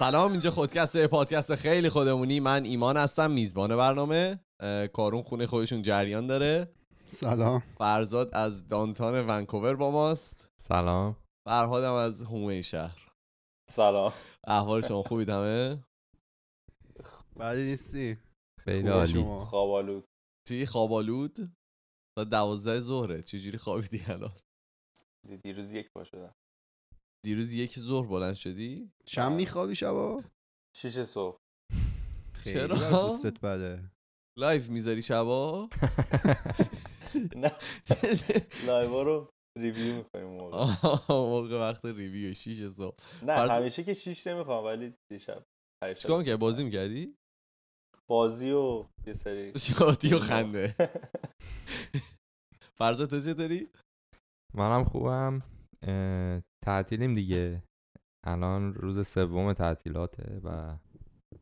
سلام اینجا خودکست پادکست خیلی خودمونی من ایمان هستم میزبان برنامه کارون خونه خودشون جریان داره سلام فرزاد از دانتان ونکوور با ماست سلام فرهادم از هومه شهر سلام احوال شما خوبید همه بعدی بله، نیستی خیلی خوابالود چی خوابالود تا دوازده ظهره چجوری خوابیدی الان دیروز یک پا دیروز یک ظهر بلند شدی؟ شم میخوابی شبا؟ شیش صبح چرا؟ دوستت بده لایف میذاری شبا؟ نه لایف رو ریویو میکنیم موقع موقع وقت ریویو شیش صبح نه همیشه که شیش نمیخوام ولی دیشب چیکار میکردی بازی میکردی؟ بازی و یه سری شادی و خنده فرض تو چطوری؟ منم خوبم تعطیلیم دیگه الان روز سوم تعطیلاته و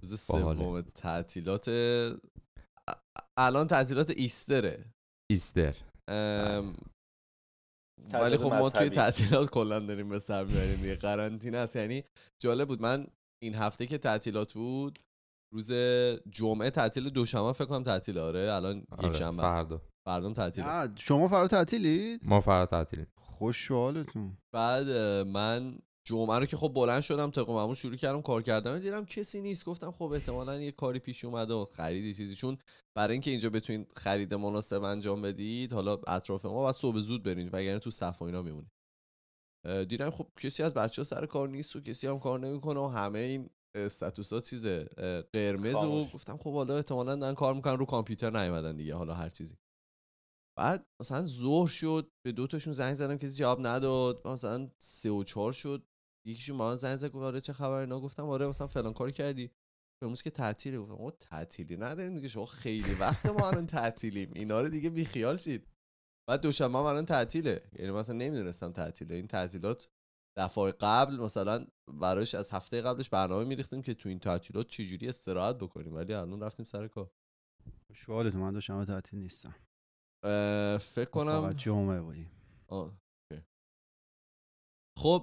روز سوم تعطیلات الان تعطیلات ایستره ایستر ام... بله. ولی خب ما توی تعطیلات کلا داریم به سر میبریم دیگه قرنطینه است یعنی جالب بود من این هفته که تعطیلات بود روز جمعه تعطیل دوشنبه فکر کنم تعطیل آره الان آره، یکشنبه یک شنبه فردا تعطیل شما فردا تعطیلی؟ ما فردا تعطیلیم خوش حالتون بعد من جمعه رو که خب بلند شدم طبق معمول شروع کردم کار کردن دیدم کسی نیست گفتم خب احتمالا یه کاری پیش اومده و خریدی چیزی چون برای اینکه اینجا بتونید خرید مناسب انجام بدید حالا اطراف ما و صبح زود برین وگرنه تو صف و اینا میمونید دیدم خب کسی از بچه ها سر کار نیست و کسی هم کار نمیکنه و همه این استاتوس ها چیز قرمز و گفتم خب حالا احتمالا دارن کار میکنن رو کامپیوتر نیومدن دیگه حالا هر چیزی بعد مثلا ظهر شد به دو تاشون زنگ زدم کسی جواب نداد مثلا سه و چهار شد یکیشون به من زنگ زد آره چه خبر اینا گفتم آره مثلا فلان کار کردی امروز که تعطیله گفتم او تعطیلی نداریم دیگه شما خیلی وقت ما الان تعطیلیم اینا رو دیگه بیخیال شید بعد دوشنبه هم الان تعطیله یعنی مثلا نمیدونستم تعطیله این تعطیلات دفعه قبل مثلا براش از هفته قبلش برنامه میریختیم که تو این تعطیلات چجوری استراحت بکنیم ولی الان رفتیم سر کار خوشحالتون من دوشنبه تعطیل نیستم فکر کنم خب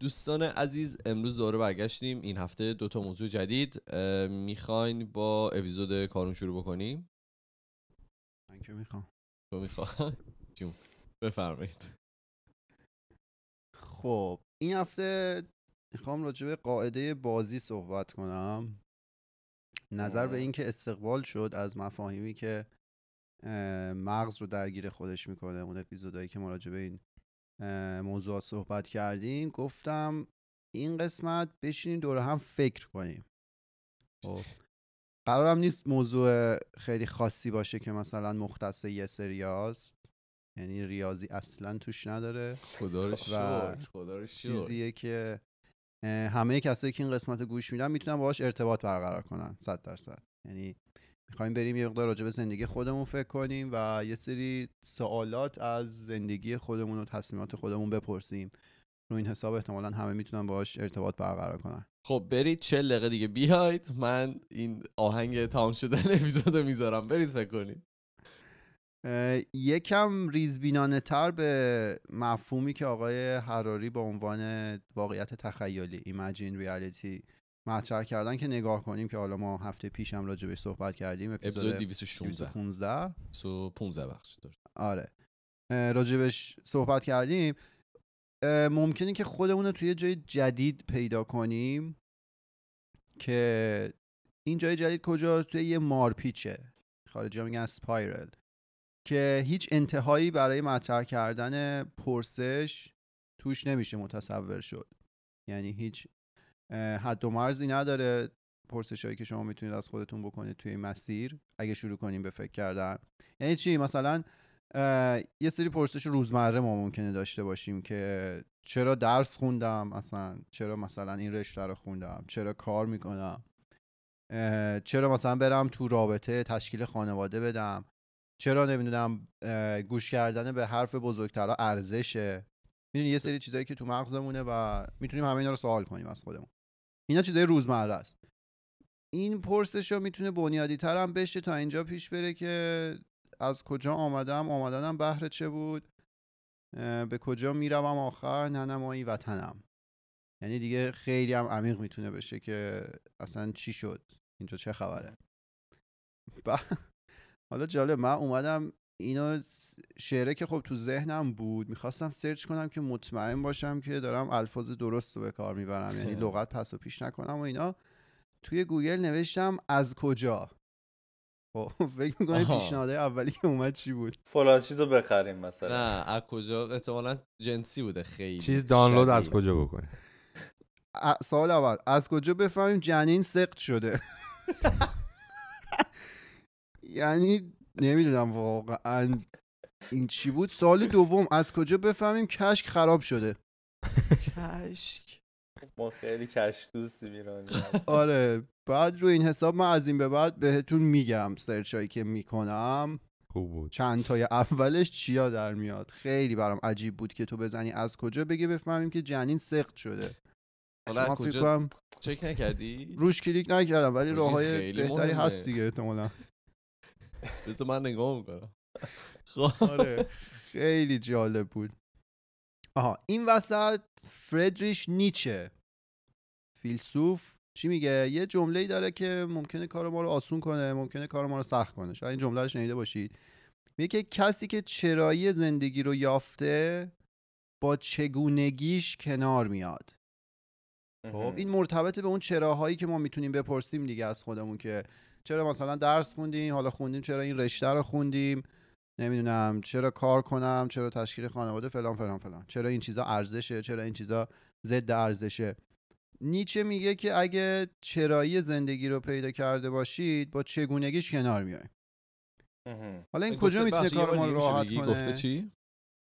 دوستان عزیز امروز دوباره برگشتیم این هفته دو تا موضوع جدید میخواین با اپیزود کارون شروع بکنیم من که میخوام تو میخوام بفرمایید خب این هفته میخوام راجع به قاعده بازی صحبت کنم نظر به اینکه استقبال شد از مفاهیمی که مغز رو درگیر خودش میکنه اون اپیزودهایی که ما به این موضوعات صحبت کردیم گفتم این قسمت بشینیم دور هم فکر کنیم خب. قرارم نیست موضوع خیلی خاصی باشه که مثلا مختص یه سریاست یعنی ریاضی اصلا توش نداره خدا رو که همه کسایی که این قسمت رو گوش میدن میتونن باهاش ارتباط برقرار کنن صد درصد یعنی میخوایم بریم یه مقدار راجع به زندگی خودمون فکر کنیم و یه سری سوالات از زندگی خودمون و تصمیمات خودمون بپرسیم رو این حساب احتمالا همه میتونن باهاش ارتباط برقرار کنن خب برید چه دقیقه دیگه بیاید من این آهنگ تام شدن اپیزود رو میذارم برید فکر کنید یکم ریزبینانه تر به مفهومی که آقای حراری با عنوان واقعیت تخیلی Imagine Reality مطرح کردن که نگاه کنیم که حالا ما هفته پیش هم راجع صحبت کردیم اپیزود 216 215 بخش آره راجبش صحبت کردیم ممکنه که خودمون رو توی جای جدید پیدا کنیم که این جای جدید کجاست توی یه مارپیچه خارجی میگن سپایرل که هیچ انتهایی برای مطرح کردن پرسش توش نمیشه متصور شد یعنی هیچ حد و مرزی نداره پرسش هایی که شما میتونید از خودتون بکنید توی مسیر اگه شروع کنیم به فکر کردن یعنی چی مثلا یه سری پرسش روزمره ما ممکنه داشته باشیم که چرا درس خوندم اصلا چرا مثلا این رشته رو خوندم چرا کار میکنم چرا مثلا برم تو رابطه تشکیل خانواده بدم چرا نمیدونم گوش کردن به حرف بزرگترها ارزشه میدونی یه سری چیزایی که تو مغزمونه و میتونیم همه اینا رو سوال کنیم از خودمون اینا چیزای روزمره است این پرسش رو میتونه بنیادی تر هم بشه تا اینجا پیش بره که از کجا آمدم آمدنم بهره چه بود به کجا میروم آخر ننمایی وطنم یعنی دیگه خیلی هم عمیق میتونه بشه که اصلا چی شد اینجا چه خبره حالا جالب من اومدم اینا شعره که خب تو ذهنم بود میخواستم سرچ کنم که مطمئن باشم که دارم الفاظ درست رو به کار میبرم یعنی خب. لغت پس و پیش نکنم و اینا توی گوگل نوشتم از کجا خب فکر میکنی پیشنهادهای اولی که اومد چی بود فلان رو بخریم مثلا نه از کجا احتمالا جنسی بوده خیلی چیز دانلود از کجا بکنه سال اول از کجا بفهمیم جنین سقط شده یعنی نمیدونم واقعا این چی بود سال دوم از کجا بفهمیم کشک خراب شده کشک خب ما خیلی کش دوستی ایرانی آره بعد رو این حساب من از این به بعد بهتون میگم سرچ هایی که میکنم خوب چند تای اولش چیا در میاد خیلی برام عجیب بود که تو بزنی از کجا بگه بفهمیم که جنین سخت شده حالا کجا چک نکردی روش کلیک نکردم ولی راههای بهتری هست دیگه احتمالا بس من نگاه میکنم خب. آره خیلی جالب بود آها این وسط فردریش نیچه فیلسوف چی میگه یه جمله ای داره که ممکنه کار ما رو آسون کنه ممکنه کار ما رو سخت کنه شاید این جمله رو شنیده باشید میگه که کسی که چرایی زندگی رو یافته با چگونگیش کنار میاد خب این مرتبط به اون چراهایی که ما میتونیم بپرسیم دیگه از خودمون که چرا مثلا درس خوندیم حالا خوندیم چرا این رشته رو خوندیم نمیدونم چرا کار کنم چرا تشکیل خانواده فلان فلان فلان چرا این چیزا ارزشه چرا این چیزا ضد ارزشه نیچه میگه که اگه چرایی زندگی رو پیدا کرده باشید با چگونگیش کنار میای حالا این کجا میتونه کار ما راحت کنه گفته چی؟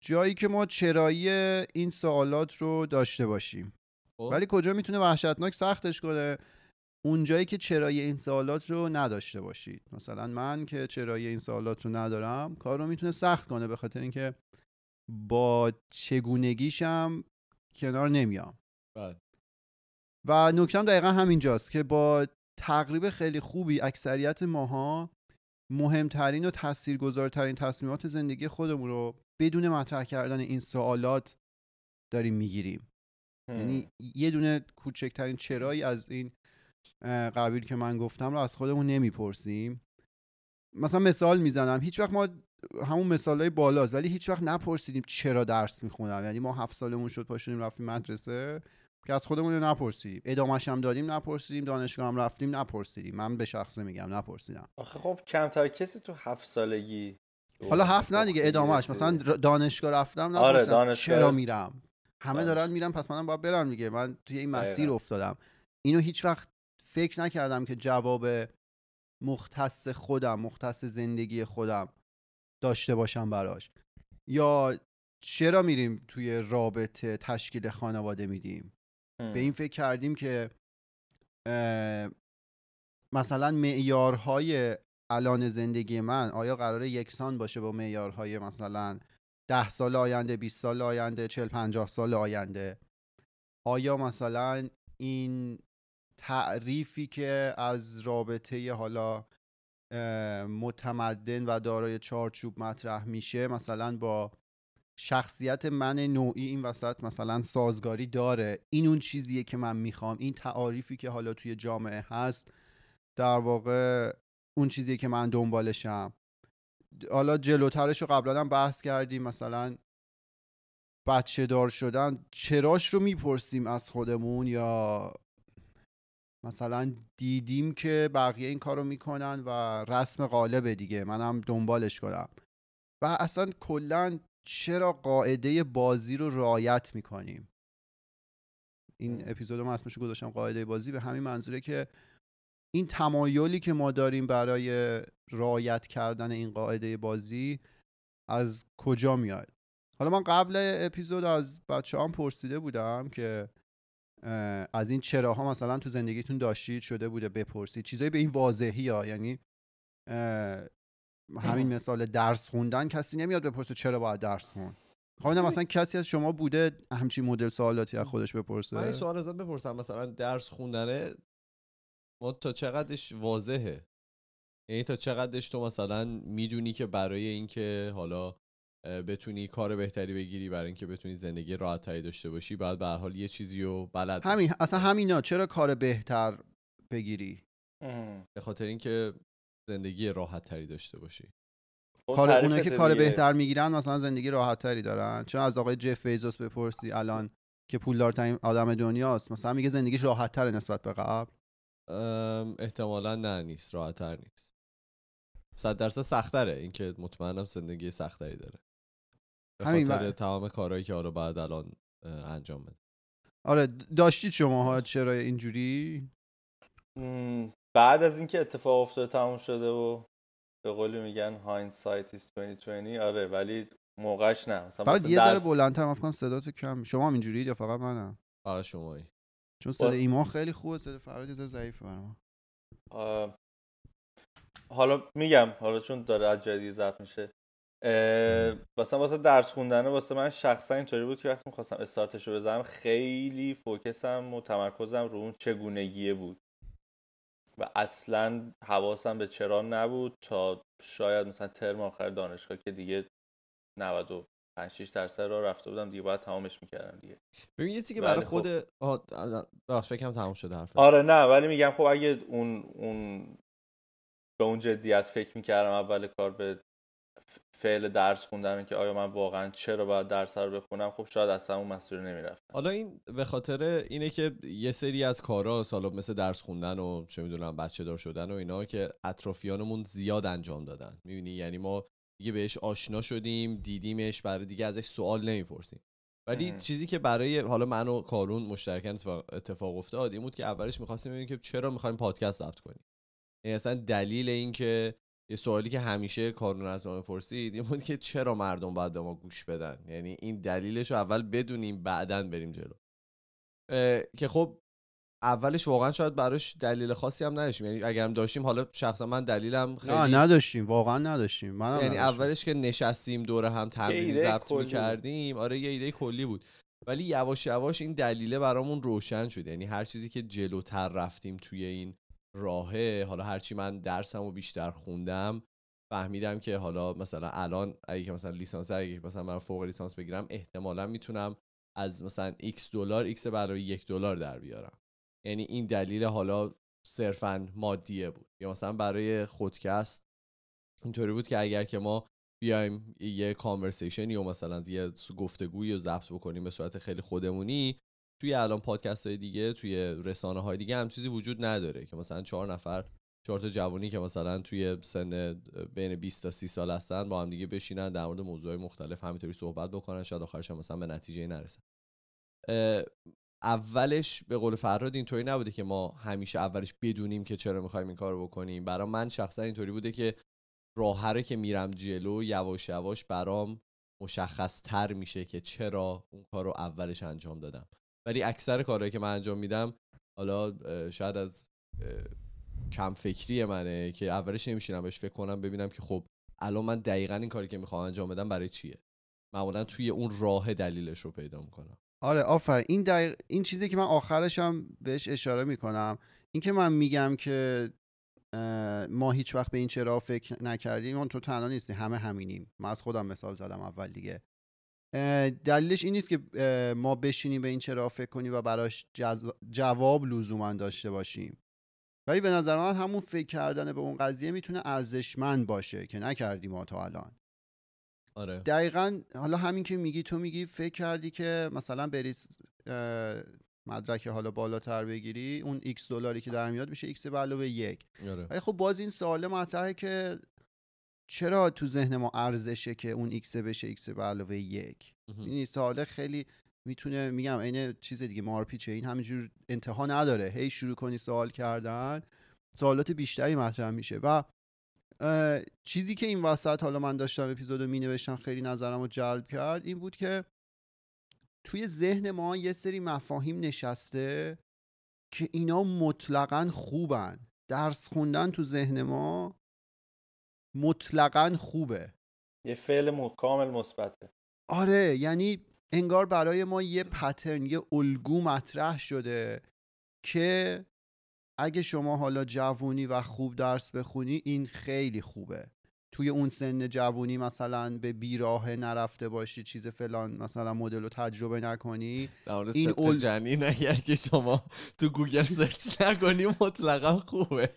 جایی که ما چرایی این سوالات رو داشته باشیم خب. ولی کجا میتونه وحشتناک سختش کنه اونجایی که چرای این سوالات رو نداشته باشید مثلا من که چرای این سوالات رو ندارم کار رو میتونه سخت کنه به خاطر اینکه با چگونگیشم کنار نمیام بله. و و نکتم دقیقا همینجاست که با تقریب خیلی خوبی اکثریت ماها مهمترین و تاثیرگذارترین تصمیمات زندگی خودمون رو بدون مطرح کردن این سوالات داریم میگیریم یعنی یه دونه کوچکترین چرایی از این قبیل که من گفتم رو از خودمون نمیپرسیم مثلا مثال میزنم هیچ وقت ما همون مثال های بالاست ولی هیچ وقت نپرسیدیم چرا درس میخونم یعنی ما هفت سالمون شد پاشدیم رفتیم مدرسه که از خودمون رو نپرسیدیم ادامش هم دادیم نپرسیدیم دانشگاه هم رفتیم نپرسیدیم من به شخصه میگم نپرسیدم آخه خب کمتر کسی تو هفت سالگی حالا هفت نه دیگه ادامهش مثلا دانشگاه رفتم آره، نپرسیدم چرا میرم همه دارن میرم پس منم باید برم دیگه من توی این مسیر افتادم اینو هیچ وقت فکر نکردم که جواب مختص خودم مختص زندگی خودم داشته باشم براش یا چرا میریم توی رابطه تشکیل خانواده میدیم به این فکر کردیم که مثلا معیارهای الان زندگی من آیا قرار یکسان باشه با معیارهای مثلا ده سال آینده 20 سال آینده 40 پنجاه سال آینده آیا مثلا این تعریفی که از رابطه حالا متمدن و دارای چارچوب مطرح میشه مثلا با شخصیت من نوعی این وسط مثلا سازگاری داره این اون چیزیه که من میخوام این تعریفی که حالا توی جامعه هست در واقع اون چیزیه که من دنبالشم حالا جلوترش رو قبلا هم بحث کردیم مثلا بچه دار شدن چراش رو میپرسیم از خودمون یا مثلا دیدیم که بقیه این کارو میکنن و رسم غالبه دیگه منم دنبالش کنم و اصلا کلا چرا قاعده بازی رو رعایت میکنیم این اپیزود ما اسمش گذاشتم قاعده بازی به همین منظوره که این تمایلی که ما داریم برای رعایت کردن این قاعده بازی از کجا میاد حالا من قبل اپیزود از بچه پرسیده بودم که از این چراها مثلا تو زندگیتون داشتید شده بوده بپرسید چیزایی به این واضحی ها یعنی همین مثال درس خوندن کسی نمیاد بپرسه چرا باید درس خوند خب مثلا کسی از شما بوده همچین مدل سوالاتی از خودش بپرسه من این سوال ازم بپرسم مثلا درس خوندنه ما خب، تا چقدرش واضحه یعنی تا چقدرش تو مثلا میدونی که برای اینکه حالا بتونی کار بهتری بگیری برای اینکه بتونی زندگی تری داشته باشی بعد به حال یه چیزی رو بلد همین اصلا آره. همینا چرا کار بهتر بگیری به خاطر اینکه زندگی تری داشته باشی کار اونایی که کار بهتر میگیرن مثلا زندگی تری دارن چون از آقای جف بیزوس بپرسی الان که پولدارترین آدم دنیاست مثلا میگه زندگیش راحتتر نسبت به قبل احتمالا نه نیست راحت‌تر نیست صد درصد سختره اینکه مطمئنم زندگی سختری داره همین خاطر تمام کارهایی که آره بعد الان انجام بده آره داشتید شما ها چرا اینجوری بعد از اینکه اتفاق افتاده تموم شده و به قولی میگن هایندسایت is 2020 آره ولی موقعش نه مثلا یه ذره بلندتر مفکن صدا کم شما هم اینجوری یا فقط منم فقط آره، شمایی چون صدا ایمان خیلی خوبه صدا فراد یه ذره ضعیفه برام حالا میگم حالا چون داره از جدی زرد میشه واسه واسه درس خوندنه واسه من شخصا اینطوری بود که وقتی میخواستم رو بزنم خیلی فوکسم و تمرکزم رو اون چگونگیه بود و اصلا حواسم به چرا نبود تا شاید مثلا ترم آخر دانشگاه که دیگه 95 6 درصد را رفته بودم دیگه باید تمامش میکردم دیگه ببین یه که برای خود بخش خب... تمام شده آره نه ولی میگم خب اگه اون اون به اون جدیت فکر میکردم اول کار به فعل درس خوندن که آیا من واقعا چرا باید درس رو بخونم خب شاید اصلا اون مسیر نمیرفت حالا این به خاطر اینه که یه سری از کارا حالا مثل درس خوندن و چه میدونم بچه دار شدن و اینا که اطرافیانمون زیاد انجام دادن میبینی یعنی ما دیگه بهش آشنا شدیم دیدیمش برای دیگه ازش سوال نمیپرسیم ولی چیزی که برای حالا من و کارون مشترکاً اتفاق افتاد این بود که اولش میخواستیم ببینیم که چرا میخوایم پادکست ضبط کنیم یعنی اصلا دلیل این یه سوالی که همیشه کارون از ما پرسید این بود که چرا مردم باید به ما گوش بدن یعنی این دلیلش رو اول بدونیم بعدا بریم جلو که خب اولش واقعا شاید براش دلیل خاصی هم نداشتیم یعنی اگرم داشتیم حالا شخصا من دلیلم خیلی نه نداشتیم واقعا نداشتیم من یعنی اولش که نشستیم دور هم تمرین ضبط کردیم. آره یه ایده کلی بود ولی یواش یواش این دلیله برامون روشن شد یعنی هر چیزی که جلوتر رفتیم توی این راهه حالا هرچی من درسم و بیشتر خوندم فهمیدم که حالا مثلا الان اگه که مثلا لیسانس اگه مثلا من فوق لیسانس بگیرم احتمالا میتونم از مثلا x دلار x برای یک دلار در بیارم یعنی این دلیل حالا صرفا مادیه بود یا مثلا برای خودکست اینطوری بود که اگر که ما بیایم یه کانورسیشن یا مثلا یه گفتگوی رو ضبط بکنیم به صورت خیلی خودمونی توی الان پادکست های دیگه توی رسانه های دیگه هم چیزی وجود نداره که مثلا چهار نفر چهار تا جوانی که مثلا توی سن بین 20 تا 30 سال هستن با هم دیگه بشینن در مورد موضوعات مختلف همینطوری صحبت بکنن شاید آخرش هم مثلا به نتیجه نرسن اولش به قول فراد اینطوری نبوده که ما همیشه اولش بدونیم که چرا میخوایم این کار بکنیم برای من شخصا اینطوری بوده که راهره که میرم جلو یواش یواش برام مشخص تر میشه که چرا اون کار رو اولش انجام دادم ولی اکثر کارهایی که من انجام میدم حالا شاید از کم فکری منه که اولش نمیشینم بهش فکر کنم ببینم که خب الان من دقیقا این کاری که میخوام انجام بدم برای چیه معمولا توی اون راه دلیلش رو پیدا میکنم آره آفر این دقیق... این چیزی که من آخرش هم بهش اشاره میکنم این که من میگم که ما هیچ وقت به این چرا فکر نکردیم اون تو تنها نیستی همه همینیم من از خودم مثال زدم اول دیگه دلیلش این نیست که ما بشینیم به این چرا فکر کنیم و براش جواب لزوما داشته باشیم ولی به نظر من همون فکر کردن به اون قضیه میتونه ارزشمند باشه که نکردیم ما تا الان آره. دقیقا حالا همین که میگی تو میگی فکر کردی که مثلا بری مدرک حالا بالاتر بگیری اون ایکس دلاری که در میاد میشه ایکس به علاوه یک آره. ولی خب باز این سوال مطرحه که چرا تو ذهن ما ارزشه که اون ایکس بشه ایکس به علاوه یک این سوال خیلی میتونه میگم عین چیز دیگه مارپیچه این همینجور انتها نداره هی شروع کنی سوال کردن سوالات بیشتری مطرح میشه و چیزی که این وسط حالا من داشتم اپیزودو می نوشتم خیلی نظرم رو جلب کرد این بود که توی ذهن ما یه سری مفاهیم نشسته که اینا مطلقا خوبن درس خوندن تو ذهن ما مطلقا خوبه یه فعل م... کامل مثبته آره یعنی انگار برای ما یه پترن یه الگو مطرح شده که اگه شما حالا جوونی و خوب درس بخونی این خیلی خوبه توی اون سن جوونی مثلا به بیراه نرفته باشی چیز فلان مثلا مدل رو تجربه نکنی در این اول... جنین اگر که شما تو گوگل سرچ نکنی مطلقا خوبه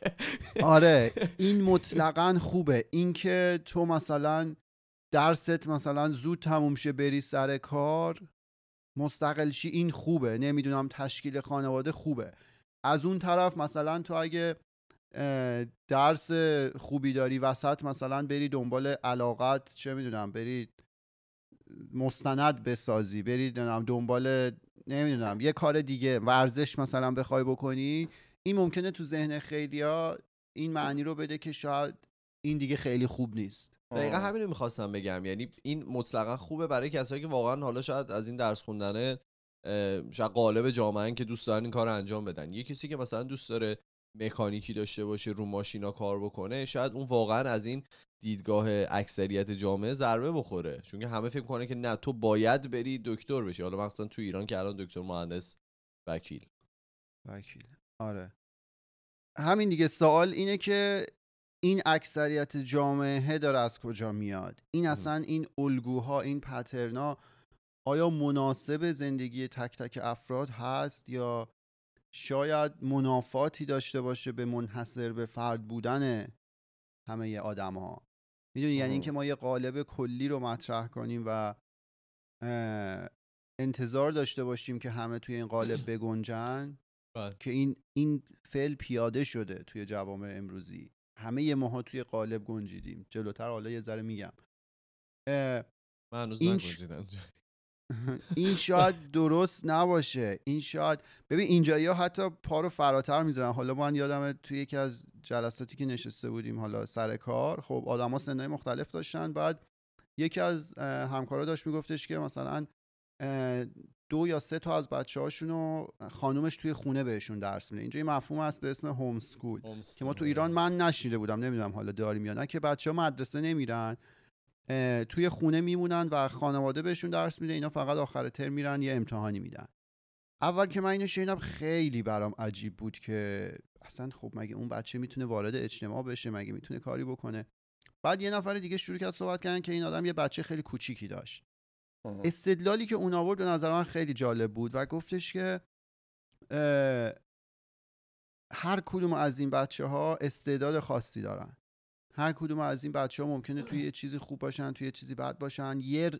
آره این مطلقا خوبه اینکه تو مثلا درست مثلا زود تموم شه بری سر کار مستقل شی این خوبه نمیدونم تشکیل خانواده خوبه از اون طرف مثلا تو اگه درس خوبی داری وسط مثلا بری دنبال علاقت چه میدونم بری مستند بسازی بری دنبال نمیدونم یه کار دیگه ورزش مثلا بخوای بکنی این ممکنه تو ذهن ها این معنی رو بده که شاید این دیگه خیلی خوب نیست دقیقا همین رو میخواستم بگم یعنی این مطلقا خوبه برای کسایی که واقعا حالا شاید از این درس خوندنه شاید قالب جامعه که دوست دارن این کار رو انجام بدن یه کسی که مثلا دوست داره مکانیکی داشته باشه رو ماشینا کار بکنه شاید اون واقعا از این دیدگاه اکثریت جامعه ضربه بخوره چون همه فکر کنه که نه تو باید بری دکتر بشی حالا مخصوصا تو ایران که الان دکتر مهندس وکیل وکیل آره همین دیگه سوال اینه که این اکثریت جامعه داره از کجا میاد این اصلا این الگوها این پترنا آیا مناسب زندگی تک تک افراد هست یا شاید منافاتی داشته باشه به منحصر به فرد بودن همه ها میدونی یعنی اینکه ما یه قالب کلی رو مطرح کنیم و انتظار داشته باشیم که همه توی این قالب بگنجن بله. که این این فعل پیاده شده توی جوامع امروزی همه ماها توی قالب گنجیدیم جلوتر حالا یه ذره میگم من هنوز این شاید درست نباشه این شاید ببین اینجایی ها حتی پا رو فراتر میذارن حالا من یادم توی یکی از جلساتی که نشسته بودیم حالا سر کار خب آدما سنهای مختلف داشتن بعد یکی از همکارا داشت میگفتش که مثلا دو یا سه تا از بچه هاشون خانومش توی خونه بهشون درس میده اینجا یه مفهوم هست به اسم هوم سکول که ما تو ایران آره. من نشنیده بودم نمیدونم حالا داریم یا نه که بچه ها مدرسه نمیرن توی خونه میمونن و خانواده بهشون درس میده اینا فقط آخر ترم میرن یه امتحانی میدن اول که من اینو شنیدم خیلی برام عجیب بود که اصلا خب مگه اون بچه میتونه وارد اجتماع بشه مگه میتونه کاری بکنه بعد یه نفر دیگه شروع کرد صحبت کردن که این آدم یه بچه خیلی کوچیکی داشت استدلالی که اون آورد به نظر من خیلی جالب بود و گفتش که هر کدوم از این بچه ها استعداد خاصی دارن هر کدوم از این بچه ها ممکنه توی یه چیزی خوب باشن توی یه چیزی بد باشن یه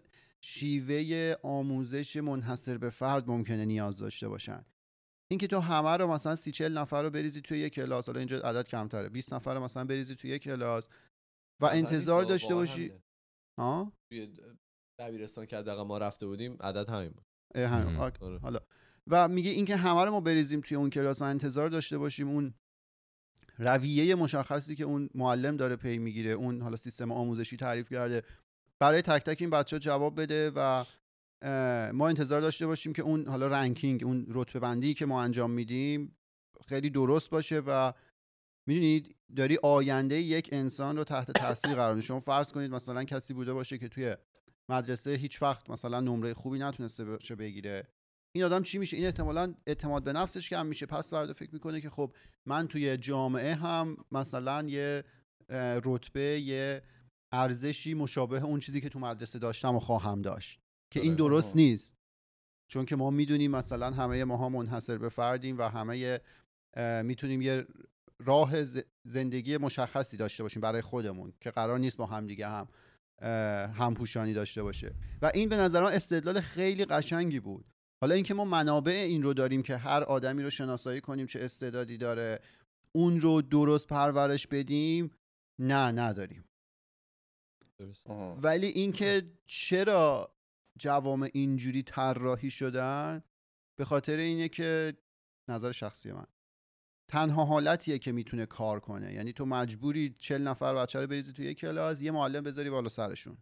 شیوه آموزش منحصر به فرد ممکنه نیاز داشته باشن اینکه تو همه رو مثلا سی چل نفر رو بریزی توی یه کلاس حالا اینجا عدد کمتره 20 نفر رو مثلا بریزی توی یه کلاس و انتظار داشته باشی ها توی دبیرستان که دقیقا ما رفته بودیم عدد همین بود همین آره. حالا و میگه اینکه همه رو ما بریزیم توی اون کلاس و انتظار داشته باشیم اون رویه مشخصی که اون معلم داره پی میگیره اون حالا سیستم آموزشی تعریف کرده برای تک تک این بچه جواب بده و ما انتظار داشته باشیم که اون حالا رنکینگ اون رتبه بندی که ما انجام میدیم خیلی درست باشه و میدونید داری آینده یک انسان رو تحت تاثیر قرار میدی شما فرض کنید مثلا کسی بوده باشه که توی مدرسه هیچ وقت مثلا نمره خوبی نتونسته بگیره این آدم چی میشه این احتمالا اعتماد به نفسش هم میشه پس ورده فکر میکنه که خب من توی جامعه هم مثلا یه رتبه یه ارزشی مشابه اون چیزی که تو مدرسه داشتم و خواهم داشت که این آره. درست نیست چون که ما میدونیم مثلا همه ماها منحصر به فردیم و همه میتونیم یه راه زندگی مشخصی داشته باشیم برای خودمون که قرار نیست با همدیگه هم همپوشانی داشته باشه و این به من استدلال خیلی قشنگی بود حالا اینکه ما منابع این رو داریم که هر آدمی رو شناسایی کنیم چه استعدادی داره اون رو درست پرورش بدیم نه نداریم ولی اینکه چرا جوام اینجوری طراحی شدن به خاطر اینه که نظر شخصی من تنها حالتیه که میتونه کار کنه یعنی تو مجبوری چل نفر بچه رو بریزی توی کلاس یه معلم بذاری بالا سرشون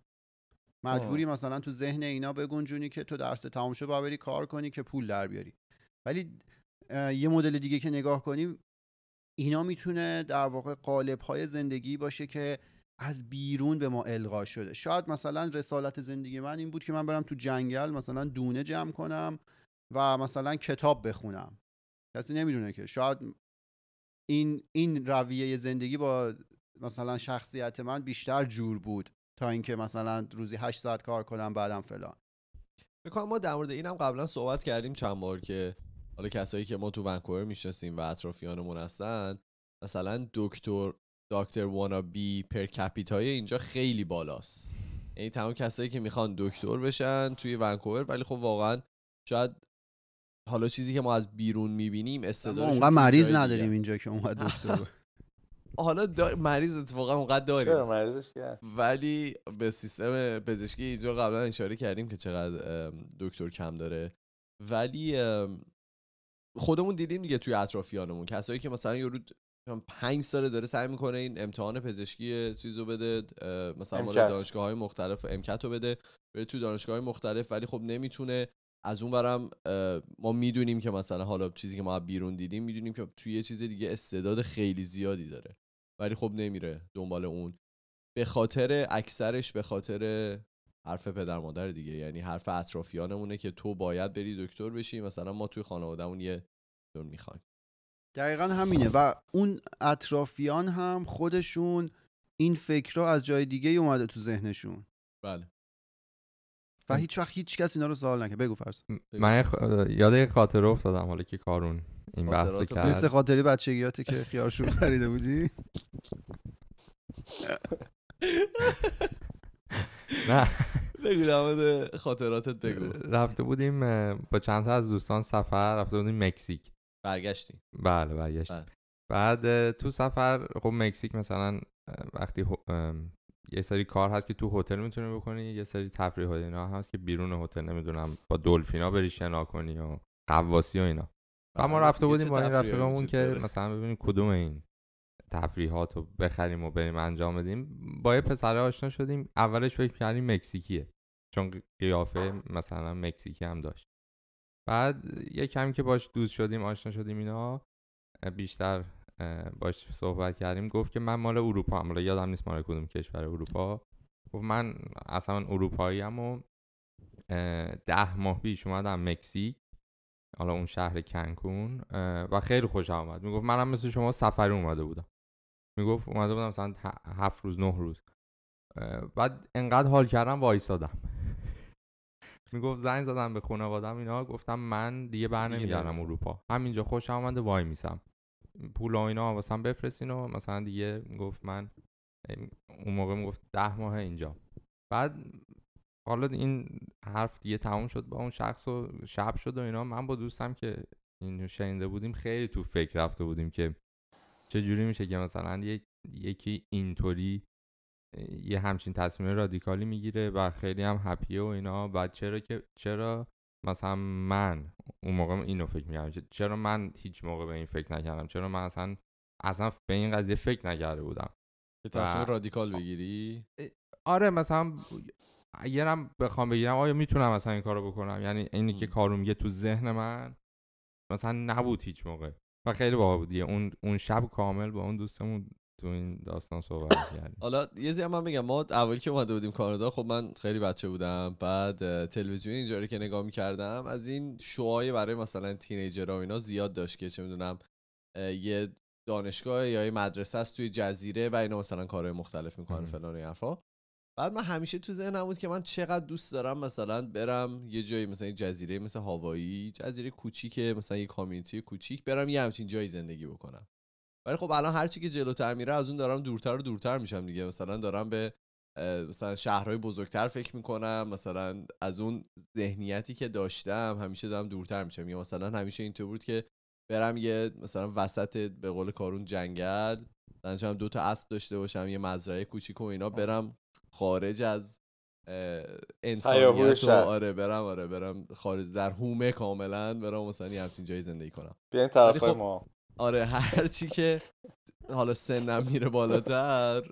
مجبوری مثلا تو ذهن اینا بگنجونی که تو درس تمام شد باید بری کار کنی که پول در بیاری ولی یه مدل دیگه که نگاه کنیم اینا میتونه در واقع قالب های زندگی باشه که از بیرون به ما القا شده شاید مثلا رسالت زندگی من این بود که من برم تو جنگل مثلا دونه جمع کنم و مثلا کتاب بخونم کسی نمیدونه که شاید این این رویه زندگی با مثلا شخصیت من بیشتر جور بود تا اینکه مثلا روزی 8 ساعت کار کنم بعدم فلان میکنم ما در مورد اینم قبلا صحبت کردیم چند بار که حالا کسایی که ما تو ونکوور میشناسیم و اطرافیانمون هستن مثلا دکتر دکتر وانا بی پر کپیتای اینجا خیلی بالاست یعنی تمام کسایی که میخوان دکتر بشن توی ونکوور ولی خب واقعا شاید حالا چیزی که ما از بیرون میبینیم استعدادش اونقدر مریض نداریم اینجا که اومد دکتر حالا مریض اتفاقا اونقدر داریم چرا مریضش کرد ولی به سیستم پزشکی اینجا قبلا اشاره کردیم که چقدر دکتر کم داره ولی خودمون دیدیم دیگه توی اطرافیانمون کسایی که مثلا یورو پنج ساله داره سعی میکنه این امتحان پزشکی رو بده مثلا دانشگاه های مختلف امکت رو بده بره تو دانشگاه های مختلف ولی خب نمیتونه از اون برم ما میدونیم که مثلا حالا چیزی که ما بیرون دیدیم میدونیم که توی یه چیز دیگه استعداد خیلی زیادی داره ولی خب نمیره دنبال اون به خاطر اکثرش به خاطر حرف پدر مادر دیگه یعنی حرف اطرافیانمونه که تو باید بری دکتر بشی مثلا ما توی خانوادهمون یه دکتر میخوایم دقیقا همینه و اون اطرافیان هم خودشون این فکر رو از جای دیگه اومده تو ذهنشون بله و هیچ وقت هیچ کس اینا رو سوال نکرد بگو فرض من خ... یاد یه خاطره افتادم حالا که کارون این بحث کرد مثل خاطره بچگیاتی که شروع خریده بودی نه بگو خاطراتت بگو رفته بودیم با چند تا از دوستان سفر رفته بودیم مکزیک برگشتی بله برگشتیم بله. بعد تو سفر خب مکزیک مثلا وقتی یه سری کار هست که تو هتل میتونی بکنی یه سری تفریحات اینا هست که بیرون هتل نمیدونم با دلفینا بری شنا کنی و قواسی و اینا و ما آره، رفته بودیم با این رفیقمون که مثلا ببینیم کدوم این تفریحات رو بخریم و بریم انجام بدیم با یه پسره آشنا شدیم اولش فکر کردیم مکزیکیه چون قیافه مثلا مکزیکی هم داشت بعد یه کمی که باش دوست شدیم آشنا شدیم اینا بیشتر باش صحبت کردیم گفت که من مال اروپا هم یادم نیست مال کدوم کشور اروپا گفت من اصلا اروپایی هم و ده ماه پیش اومدم مکزیک حالا اون شهر کنکون و خیلی خوش آمد میگفت منم مثل شما سفری اومده بودم میگفت اومده بودم مثلا هفت روز نه روز بعد انقدر حال کردم وایسادم میگفت زنگ زدم به خانوادم اینا گفتم من دیگه بر نمیگردم اروپا همینجا خوش آمده وای میسم پول و اینا واسه هم بفرستین و مثلا دیگه گفت من اون موقع میگفت ده ماه اینجا بعد حالا این حرف دیگه تموم شد با اون شخص و شب شد و اینا من با دوستم که این شنیده بودیم خیلی تو فکر رفته بودیم که چجوری میشه که مثلا یکی اینطوری یه همچین تصمیم رادیکالی میگیره و خیلی هم هپیه و اینا و چرا که چرا مثلا من اون موقع اینو فکر میکردم چرا من هیچ موقع به این فکر نکردم چرا من اصلا اصلا به این قضیه فکر نکرده بودم یه تصمیم رادیکال بگیری آره مثلا اگرم بخوام بگیرم آیا میتونم مثلا این کارو بکنم یعنی اینی که کارو میگه تو ذهن من مثلا نبود هیچ موقع و خیلی باحال بود اون اون شب کامل با اون دوستمون تو این داستان صحبت کردیم حالا یه زیاد من میگم ما اولی که اومده بودیم کانادا خب من خیلی بچه بودم بعد تلویزیون اینجوری که نگاه میکردم از این شوهای برای مثلا تینیجر و اینا زیاد داشت که چه میدونم یه دانشگاه یا یه مدرسه است توی جزیره و اینا مثلا کارهای مختلف میکنن فلان و یفا بعد من همیشه تو ذهنم بود که من چقدر دوست دارم مثلا برم یه جایی مثلا یه جزیره مثل هاوایی جزیره کوچیک مثلا یه کامیونیتی کوچیک برم یه همچین جایی زندگی بکنم ولی خب الان هر چی که جلوتر میره از اون دارم دورتر و دورتر میشم دیگه مثلا دارم به مثلا شهرهای بزرگتر فکر میکنم مثلا از اون ذهنیتی که داشتم همیشه دارم دورتر میشم یا مثلا همیشه اینطور بود که برم یه مثلا وسط به قول کارون جنگل مثلا دو تا اسب داشته باشم یه مزرعه کوچیک و اینا برم خارج از انسانیت و آره برم آره برم خارج در هومه کاملا برم مثلا یه همچین جایی زندگی کنم بیاین طرف خب ما آره هرچی که حالا سنم میره بالاتر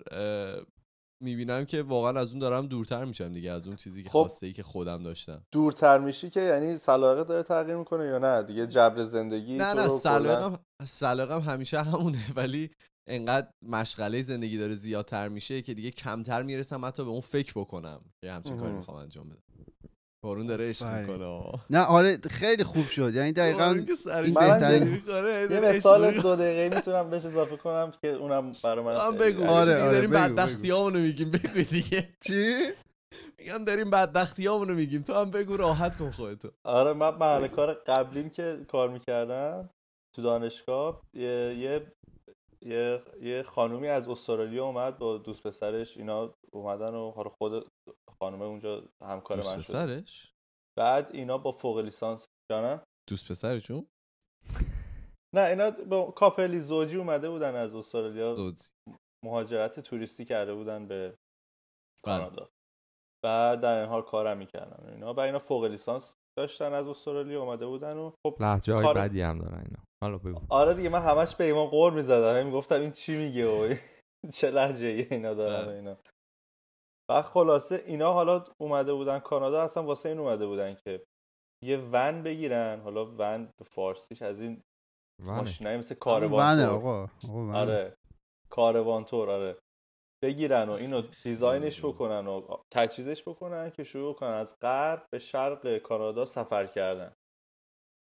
میبینم که واقعا از اون دارم دورتر میشم دیگه از اون چیزی که خب خواسته ای که خودم داشتم دورتر میشی که یعنی سلاقه داره تغییر میکنه یا نه دیگه جبر زندگی نه نه سلاقم سلاقم همیشه همونه ولی انقدر مشغله زندگی داره زیادتر میشه که دیگه کمتر میرسم حتی به اون فکر بکنم که همچین کاری میخوام انجام بدم بارون داره عشق میکنه نه آره خیلی خوب شد یعنی آره، دقیقا این بهترین یه مثال دو دقیقه میتونم بهش اضافه کنم که اونم برای من بگو آره آره داریم بدبختی همونو میگیم بگو دیگه چی؟ میگم داریم بدبختی همونو میگیم تو هم بگو راحت کن خودتو آره من محل کار قبلیم که کار میکردم تو دانشگاه یه یه یه خانومی از استرالیا اومد با دوست پسرش اینا اومدن و حالا خود خانم اونجا همکار من شد سرش؟ بعد اینا با فوق لیسانس جانه دوست پسرشون نه اینا با کاپلی زوجی اومده بودن از استرالیا مهاجرت توریستی کرده بودن به بله. کانادا بعد در این حال کارم میکردن اینا و اینا فوق لیسانس داشتن از استرالیا اومده بودن و خب لحجه های کار... بدی هم دارن اینا حالا آره دیگه من همش به ایمان قور میزدم یعنی میگفتم این چی میگه و چه لحجه ای اینا دارن اینا و خلاصه اینا حالا اومده بودن کانادا اصلا واسه این اومده بودن که یه ون بگیرن حالا ون به فارسیش از این ماشینای مثل کاروان آقا آره کاروان تور آره بگیرن و اینو دیزاینش بکنن و تجهیزش بکنن که شروع کنن از غرب به شرق کانادا سفر کردن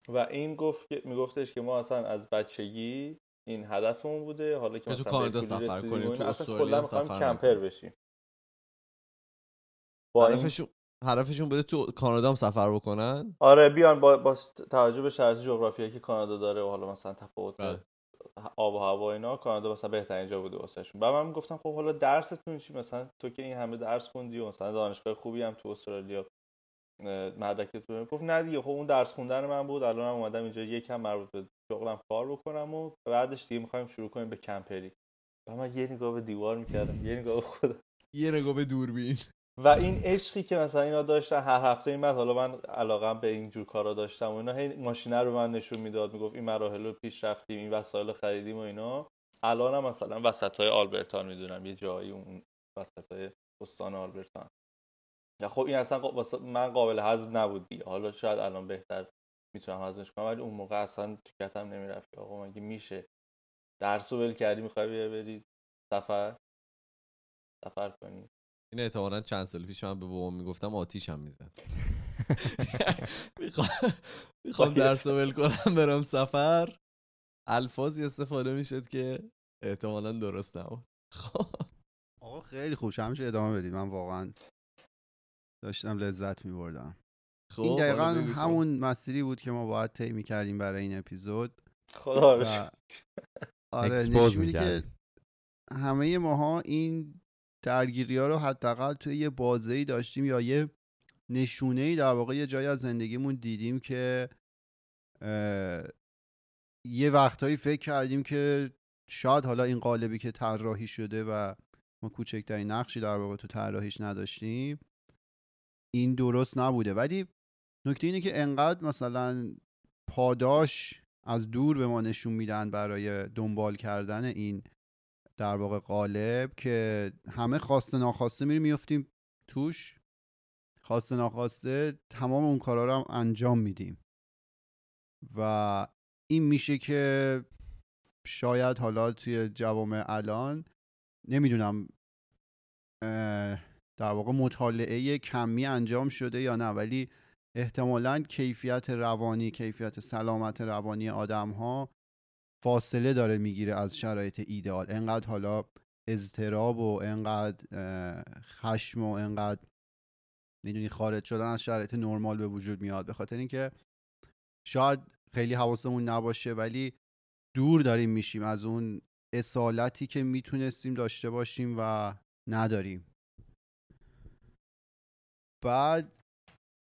و این گفت میگفتش که ما اصلا از بچگی این هدفمون بوده حالا که تو کانادا سفر کنیم تو استرالیا سفر کمپر بشیم حرفشون هدفشون بوده تو کانادا هم سفر بکنن آره بیان با, با توجه به شرایط جغرافیایی که کانادا داره و حالا مثلا تفاوت بله. آب و هوا اینا کانادا مثلا بهترین جا بوده واسهشون بعد من گفتم خب حالا درستون چی مثلا تو که این همه درس خوندی و مثلا دانشگاه خوبی هم تو استرالیا مدرک تو گفت نه دیگه خب اون درس خوندن من بود الان هم اومدم اینجا یکم مربوط به شغلم کار بکنم و بعدش دیگه میخوایم شروع کنیم به کمپری و من یه نگاه به دیوار یه نگاه به یه نگاه به دوربین و این عشقی که مثلا اینا داشتن هر هفته این من حالا من علاقه به این جور کارا داشتم و اینا هی ماشینه رو من نشون میداد میگفت این مراحل رو پیش رفتیم این وسایل خریدیم و اینا الان مثلا وسط های آلبرتان میدونم یه جایی اون وسط های استان آلبرتان خب این اصلا من قابل هضم نبود حالا شاید الان بهتر میتونم هضمش کنم ولی اون موقع اصلا کتم نمیرفت آقا مگه میشه درس ول کردی میخوای بری سفر سفر کنی این اعتمالا چند سال پیش من به بابا میگفتم آتیش هم میزن میخوام درس ول کنم برم سفر الفاظی استفاده میشد که احتمالا درست نبود خب. آقا خیلی خوش همش ادامه بدید من واقعا داشتم لذت میبردم خب، این دقیقا همون مسیری بود که ما باید طی میکردیم برای این اپیزود خدا آره نشون که همه ماها این درگیری ها رو حداقل توی یه بازه ای داشتیم یا یه نشونه ای در واقع یه جایی از زندگیمون دیدیم که یه وقتهایی فکر کردیم که شاید حالا این قالبی که طراحی شده و ما کوچکترین نقشی در واقع تو طراحیش نداشتیم این درست نبوده ولی نکته اینه که انقدر مثلا پاداش از دور به ما نشون میدن برای دنبال کردن این در واقع قالب که همه خواسته ناخواسته میریم میفتیم توش خواسته ناخواسته تمام اون کارها رو هم انجام میدیم و این میشه که شاید حالا توی جوامع الان نمیدونم در واقع مطالعه کمی انجام شده یا نه ولی احتمالا کیفیت روانی کیفیت سلامت روانی آدم ها فاصله داره میگیره از شرایط ایدئال انقدر حالا اضطراب و انقدر خشم و انقدر میدونی خارج شدن از شرایط نرمال به وجود میاد به خاطر اینکه شاید خیلی حواسمون نباشه ولی دور داریم میشیم از اون اصالتی که میتونستیم داشته باشیم و نداریم بعد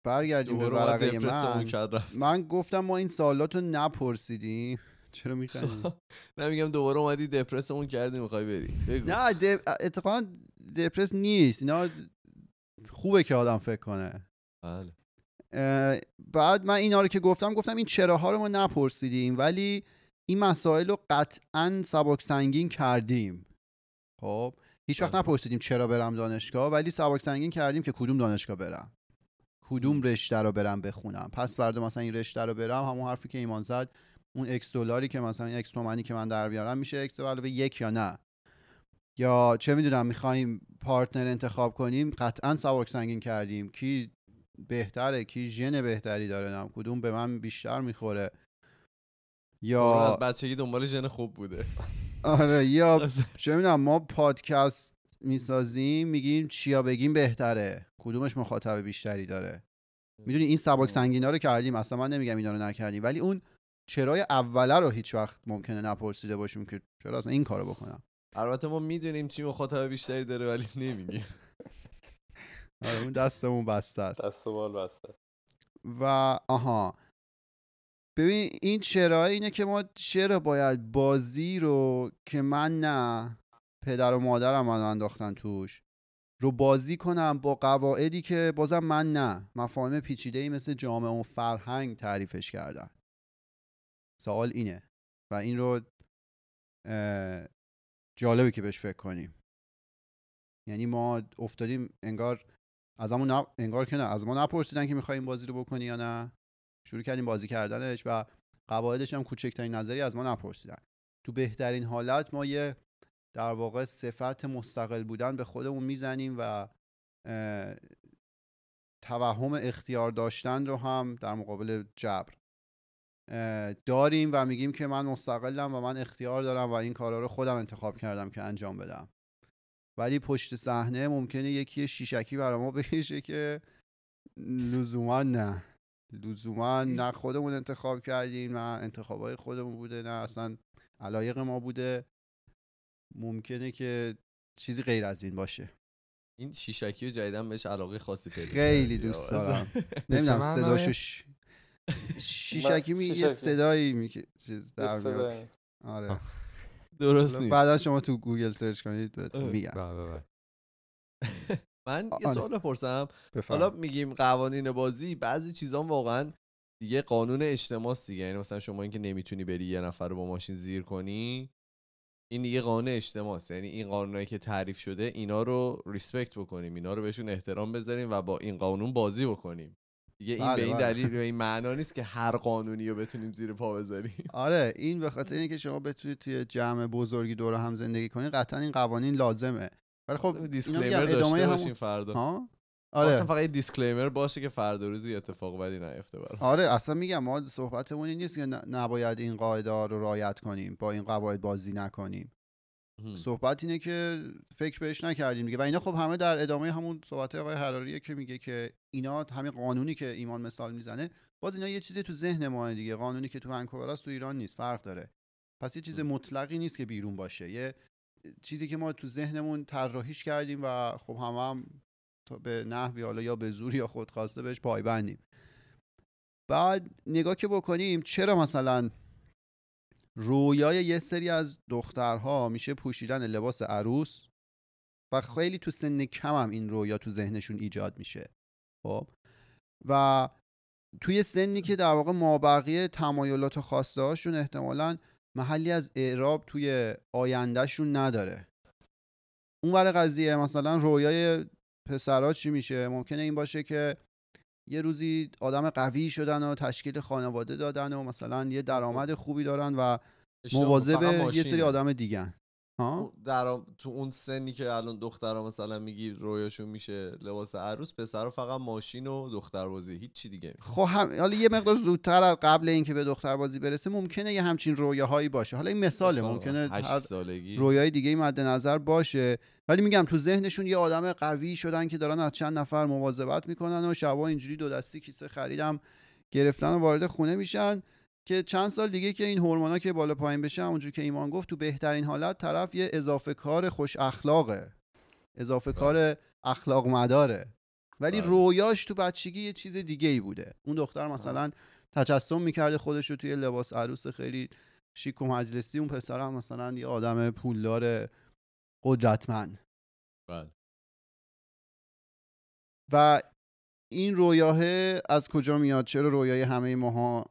برگردیم به برقه من من گفتم ما این سوالات رو نپرسیدیم چرا میخندی نه میگم دوباره اومدی دپرسمون کردی میخوای بری نه اتفاقا دپرس نیست اینا خوبه که آدم فکر کنه بله بعد من اینا رو که گفتم گفتم این چراها رو ما نپرسیدیم ولی این مسائل رو قطعا سبک سنگین کردیم خب هیچ وقت بله. نپرسیدیم چرا برم دانشگاه ولی سبک سنگین کردیم که کدوم دانشگاه برم کدوم رشته رو برم بخونم پس بردم مثلا این رشته رو برم همون حرفی که ایمان زد اون اکس دلاری که مثلا اکس تومنی که من در بیارم میشه اکس علاوه یک یا نه یا چه میدونم میخوایم پارتنر انتخاب کنیم قطعا سبک سنگین کردیم کی بهتره کی ژن بهتری داره نم کدوم به من بیشتر میخوره یا از بچگی دنبال ژن خوب بوده آره یا چه میدونم ما پادکست میسازیم میگیم چیا بگیم بهتره کدومش مخاطب بیشتری داره میدونی این سبک سنگینا رو کردیم اصلا من نمیگم اینا رو نکردیم ولی اون چرای اوله رو هیچ وقت ممکنه نپرسیده باشیم که چرا اصلا این کارو بکنم البته ما میدونیم چی مخاطب بیشتری داره ولی نمیگیم آره، اون دستمون بسته است دست بال بسته و آها ببین این چرا اینه که ما چرا باید بازی رو که من نه پدر و مادرم منو انداختن توش رو بازی کنم با قواعدی که بازم من نه مفاهیم پیچیده ای مثل جامعه و فرهنگ تعریفش کردن سوال اینه و این رو جالبی که بهش فکر کنیم یعنی ما افتادیم انگار از همون انگار که نه از ما نپرسیدن که میخوایم بازی رو بکنی یا نه شروع کردیم بازی کردنش و قواعدش هم کوچکترین نظری از ما نپرسیدن تو بهترین حالت ما یه در واقع صفت مستقل بودن به خودمون میزنیم و توهم اختیار داشتن رو هم در مقابل جبر داریم و میگیم که من مستقلم و من اختیار دارم و این کارا رو خودم انتخاب کردم که انجام بدم ولی پشت صحنه ممکنه یکی شیشکی برای ما بکشه که لزوما نه لزوما نه خودمون انتخاب کردیم نه انتخابای خودمون بوده نه اصلا علایق ما بوده ممکنه که چیزی غیر از این باشه این شیشکی رو جدیدن بهش علاقه خاصی پیدا خیلی دوست دارم نمیدونم صداشش شیشکی می یه صدایی می چیز در میاد آره درست نیست بعدا شما تو گوگل سرچ کنید میگم بله، بله. من یه سوال بپرسم حالا میگیم قوانین بازی بعضی چیزا واقعا دیگه قانون اجتماع دیگه یعنی مثلا شما اینکه نمیتونی بری یه نفر رو با ماشین زیر کنی این دیگه قانون اجتماع یعنی این قانونایی که تعریف شده اینا رو ریسپکت بکنیم اینا رو بهشون احترام بذاریم و با این قانون بازی بکنیم دیگه این بله، به این بله. دلیل به این معنا نیست که هر قانونی رو بتونیم زیر پا بذاریم آره این به خاطر اینکه شما بتونید توی جمع بزرگی دور هم زندگی کنید قطعا این قوانین لازمه ولی خب دیسکلیمر خب، داشته باشیم فردا ها؟ آره اصلا فقط دیسکلیمر باشه که فردا روزی اتفاق بدی نیفته آره اصلا میگم ما صحبتمون این نیست که نباید این قاعده رو رعایت کنیم با این قواعد بازی نکنیم صحبت اینه که فکر بهش نکردیم دیگه و اینا خب همه در ادامه همون صحبت آقای حراریه که میگه که اینا همه قانونی که ایمان مثال میزنه باز اینا یه چیزی تو ذهن ما دیگه قانونی که تو انکوراس تو ایران نیست فرق داره پس یه چیز مطلقی نیست که بیرون باشه یه چیزی که ما تو ذهنمون طراحیش کردیم و خب هم, هم به نحوی حالا یا به زور یا خودخواسته بهش پایبندیم بعد نگاه که بکنیم چرا مثلا رویای یه سری از دخترها میشه پوشیدن لباس عروس و خیلی تو سن کم هم این رویا تو ذهنشون ایجاد میشه خب و توی سنی که در واقع مابقی تمایلات و خواسته هاشون احتمالا محلی از اعراب توی آیندهشون نداره اون اونور قضیه مثلا رویای پسرها چی میشه ممکنه این باشه که یه روزی آدم قوی شدن و تشکیل خانواده دادن و مثلا یه درآمد خوبی دارن و مواظب یه سری آدم دیگه در تو اون سنی که الان دخترها مثلا میگی رویاشون میشه لباس عروس پسرها فقط ماشین و دختر بازی هیچ چی دیگه خب هم... حالا یه مقدار زودتر از قبل اینکه به دختر بازی برسه ممکنه یه همچین رویاهایی باشه حالا این مثال ممکنه سالگی رویای دیگه مد نظر باشه ولی میگم تو ذهنشون یه آدم قوی شدن که دارن از چند نفر مواظبت میکنن و شبا اینجوری دو دستی کیسه خریدم گرفتن و وارد خونه میشن که چند سال دیگه که این هورمونا که بالا پایین بشه اونجور که ایمان گفت تو بهترین حالت طرف یه اضافه کار خوش اخلاقه اضافه بله. کار اخلاق مداره ولی بله. رویاش تو بچگی یه چیز دیگه ای بوده اون دختر مثلا تجسم میکرده خودش رو توی لباس عروس خیلی شیک و مجلسی اون پسر هم مثلا یه آدم پولدار قدرتمند بله. و این رویاه از کجا میاد چرا رویای همه ماها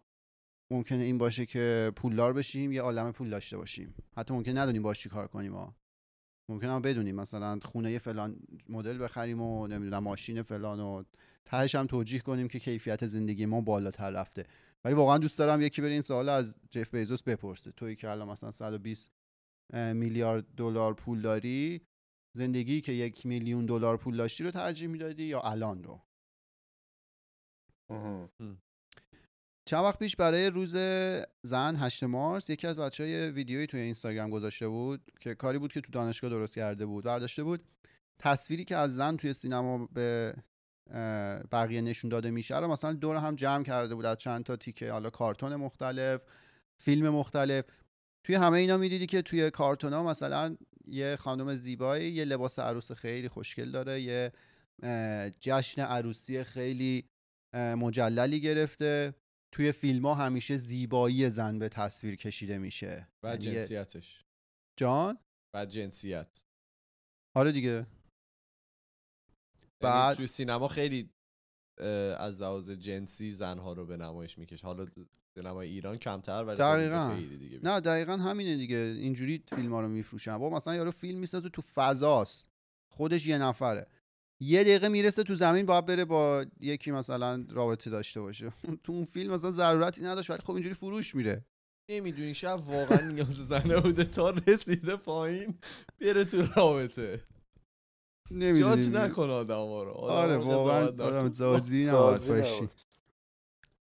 ممکنه این باشه که پولدار بشیم یه عالم پول داشته باشیم حتی ممکن ندونیم باش چی کار کنیم ها ممکنه هم بدونیم مثلا خونه فلان مدل بخریم و نمیدونم ماشین فلان و تهش هم توجیه کنیم که کیفیت زندگی ما بالاتر رفته ولی واقعا دوست دارم یکی بره این سوال از جف بیزوس بپرسه تویی که الان مثلا 120 میلیارد دلار پول داری زندگی که یک میلیون دلار پول داشتی رو ترجیح میدادی یا الان رو چند وقت پیش برای روز زن 8 مارس یکی از بچه های ویدیویی توی اینستاگرام گذاشته بود که کاری بود که تو دانشگاه درست کرده بود برداشته بود تصویری که از زن توی سینما به بقیه نشون داده میشه رو مثلا دور هم جمع کرده بود از چند تا تیکه حالا کارتون مختلف فیلم مختلف توی همه اینا میدیدی که توی کارتون ها مثلا یه خانم زیبایی یه لباس عروس خیلی خوشگل داره یه جشن عروسی خیلی مجللی گرفته توی فیلم همیشه زیبایی زن به تصویر کشیده میشه و یعنی جنسیتش جان و جنسیت آره دیگه یعنی بعد توی سینما خیلی از لحاظ جنسی زنها رو به نمایش میکشه حالا به ایران کمتر ولی خب دقیقا. خیلی دیگه نه دقیقا همینه دیگه اینجوری فیلم ها رو میفروشن با مثلا یارو فیلم میسازه تو فضاست خودش یه نفره یه دقیقه میرسه تو زمین باید بره با یکی مثلا رابطه داشته باشه تو اون فیلم مثلا ضرورتی نداشت ولی خب اینجوری فروش میره نمیدونی شب واقعا نیاز زنه بوده تا رسیده پایین بره تو رابطه نمیدونی جاج نکن آره، آدم رو آره واقعا آدم زادی نباید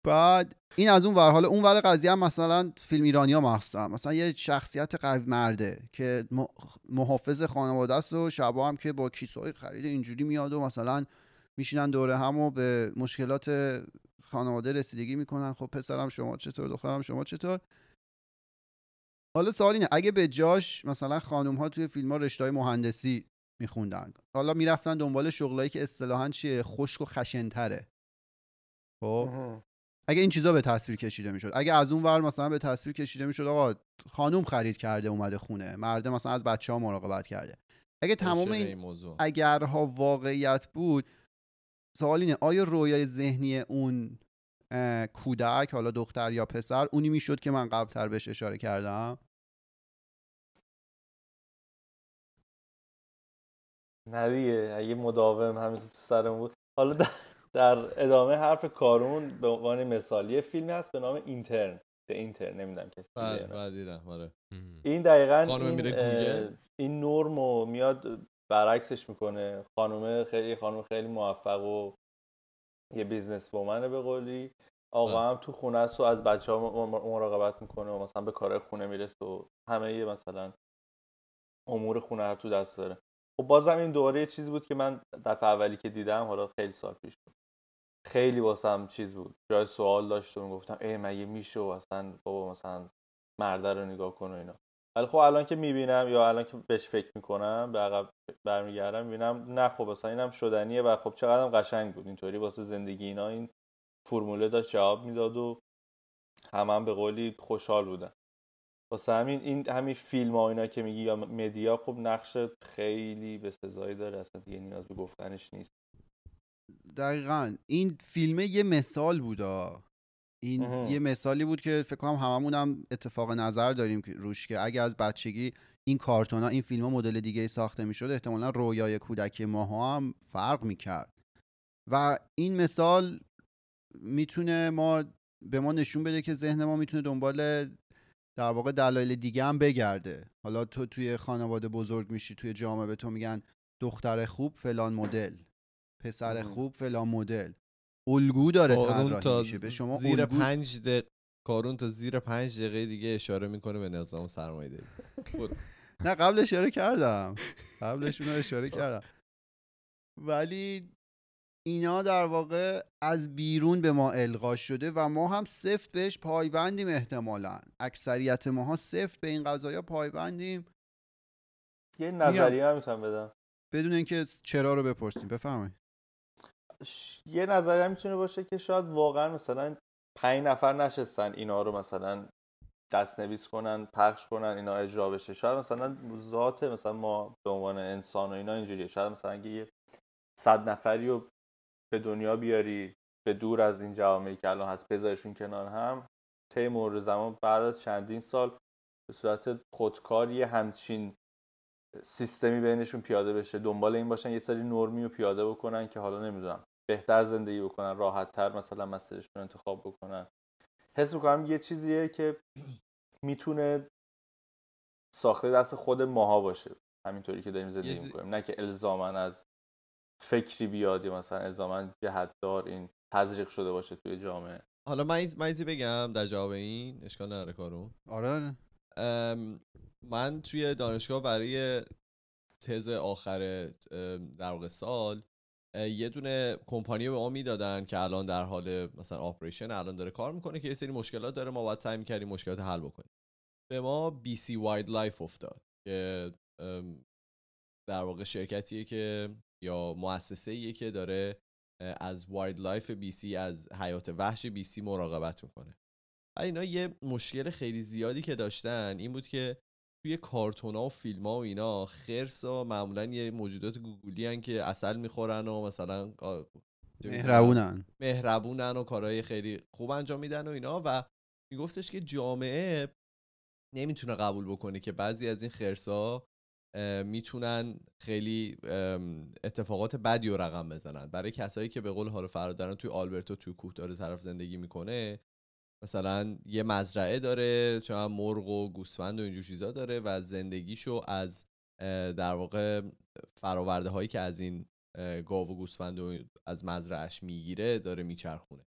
بعد این از اون ور حالا اون ور قضیه هم مثلا فیلم ایرانی ها مثلا یه شخصیت قوی مرده که محافظ خانواده است و شبا هم که با کیسای خرید اینجوری میاد و مثلا میشینن دوره هم و به مشکلات خانواده رسیدگی میکنن خب پسرم شما چطور دخترم شما چطور حالا سوال اینه اگه به جاش مثلا خانم ها توی فیلم ها رشته مهندسی میخوندن حالا میرفتن دنبال شغلایی که اصطلاحا چیه خشک و خشنتره خب اگه این چیزا به تصویر کشیده میشد اگه از اون ور مثلا به تصویر کشیده میشد آقا خانم خرید کرده اومده خونه مرد مثلا از بچه ها مراقبت کرده اگه تمام این, اگرها واقعیت بود سوال اینه آیا رویای ذهنی اون کودک حالا دختر یا پسر اونی میشد که من قبلتر بهش اشاره کردم نه دیگه اگه مداوم همیشه تو سرم بود حالا در ادامه حرف کارون به عنوان مثالی فیلمی هست به نام اینترن اینتر نمیدونم کسی دیدم آره این دقیقا این, این, نور نرمو میاد برعکسش میکنه خانم خیلی خانم خیلی موفق و یه بیزنس وومنه به قولی آقا بله. هم تو خونه است و از بچه ها مراقبت میکنه و مثلا به کار خونه میرسه و همه یه مثلا امور خونه رو تو دست داره خب بازم این دوره یه چیزی بود که من دفعه اولی که دیدم حالا خیلی سال پیش بود خیلی واسم چیز بود جای سوال داشت و گفتم ای مگه میشه و اصلا بابا مثلا مرده رو نگاه کن و اینا ولی خب الان که میبینم یا الان که بهش فکر میکنم به عقب برمیگردم میبینم نه خب اصلا اینم شدنیه و خب چقدرم قشنگ بود اینطوری واسه زندگی اینا این فرموله داشت جواب میداد و همان هم به قولی خوشحال بودن واسه همین این همین فیلم ها اینا که میگی یا مدیا خب نقش خیلی به سزایی داره اصلا دیگه نیاز به گفتنش نیست دقیقا این فیلم یه مثال بود این یه مثالی بود که فکر کنم هممون هم اتفاق نظر داریم روش که اگه از بچگی این کارتونا این فیلم مدل دیگه ساخته میشد احتمالا رویای کودکی ماها هم فرق میکرد و این مثال میتونه ما به ما نشون بده که ذهن ما میتونه دنبال در واقع دلایل دیگه هم بگرده حالا تو توی خانواده بزرگ میشی توی جامعه به تو میگن دختر خوب فلان مدل پسر خوب فلا مدل الگو داره تا میشه به شما زیر الگو... پنج دق... کارون تا زیر پنج دقیقه دیگه اشاره میکنه به نظام سرمایه داری نه قبل اشاره کردم قبلش اونو اشاره کردم ولی اینا در واقع از بیرون به ما القا شده و ما هم سفت بهش پایبندیم احتمالا اکثریت ماها سفت به این قضایا پایبندیم یه نظریه هم میتونم بدم بدون اینکه چرا رو بپرسیم بفرمایید یه نظریه میتونه باشه که شاید واقعا مثلا پنج نفر نشستن اینا رو مثلا دست نویس کنن پخش کنن اینا اجرا بشه شاید مثلا ذات مثلا ما به عنوان انسان و اینا اینجوریه شاید مثلا اگه یه صد نفری رو به دنیا بیاری به دور از این جامعه که الان هست بذارشون کنار هم طی مور زمان بعد از چندین سال به صورت یه همچین سیستمی بینشون پیاده بشه دنبال این باشن یه سری نرمی رو پیاده بکنن که حالا نمیدونم بهتر زندگی بکنن راحت تر مثلا مسیرشون انتخاب بکنن حس میکنم یه چیزیه که میتونه ساخته دست خود ماها باشه همینطوری که داریم زندگی میکنیم نه که الزامن از فکری بیاد یا مثلا الزامن جهتدار این تزریق شده باشه توی جامعه حالا من ایزی بگم در جواب این اشکال نداره کارو. آره, آره. من توی دانشگاه برای تز آخر در سال یه دونه کمپانی به ما میدادن که الان در حال مثلا آپریشن الان داره کار میکنه که یه سری مشکلات داره ما باید سعی میکردیم مشکلات حل بکنیم به ما بی سی واید لایف افتاد که در واقع شرکتیه که یا مؤسسه که داره از وایلد لایف بی سی از حیات وحش بی سی مراقبت میکنه و اینا یه مشکل خیلی زیادی که داشتن این بود که توی کارتون و فیلم ها و اینا خرس ها معمولا یه موجودات گوگولی هن که اصل میخورن و مثلا مهربونن مهربونن و کارهای خیلی خوب انجام میدن و اینا و میگفتش که جامعه نمیتونه قبول بکنه که بعضی از این ها میتونن خیلی اتفاقات بدی و رقم بزنن برای کسایی که به قول حال فرادران توی آلبرتو توی کوهدار طرف زندگی میکنه مثلا یه مزرعه داره چون مرغ و گوسفند و اینجور چیزا داره و زندگیشو از در واقع فراورده هایی که از این گاو و گوسفند و از مزرعهش میگیره داره میچرخونه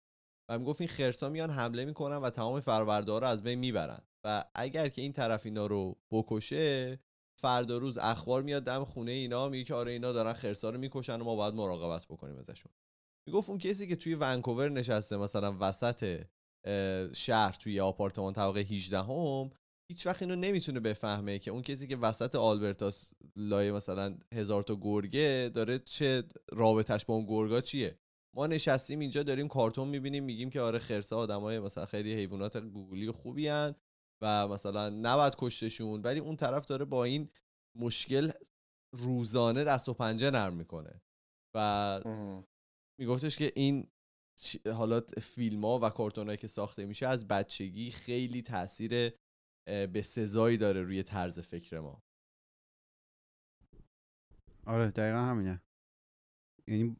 و میگفت این خرسا میان حمله میکنن و تمام فراورده ها رو از بین میبرن و اگر که این طرف اینا رو بکشه فردا روز اخبار میاد دم خونه اینا میگه که آره اینا دارن خرسا رو میکشن و ما باید مراقبت بکنیم ازشون میگفت اون کسی که توی ونکوور نشسته مثلا وسط شهر توی آپارتمان طبقه 18 هم هیچ وقت اینو نمیتونه بفهمه که اون کسی که وسط آلبرتاس لایه مثلا هزار تا گرگه داره چه رابطش با اون گرگا چیه ما نشستیم اینجا داریم کارتون میبینیم میگیم که آره خرسه آدمای مثلا خیلی حیوانات گوگلی خوبی هن و مثلا نباید کشتشون ولی اون طرف داره با این مشکل روزانه دست و پنجه نرم میکنه و میگفتش که این حالا فیلم ها و کارتون که ساخته میشه از بچگی خیلی تاثیر به سزایی داره روی طرز فکر ما آره دقیقا همینه یعنی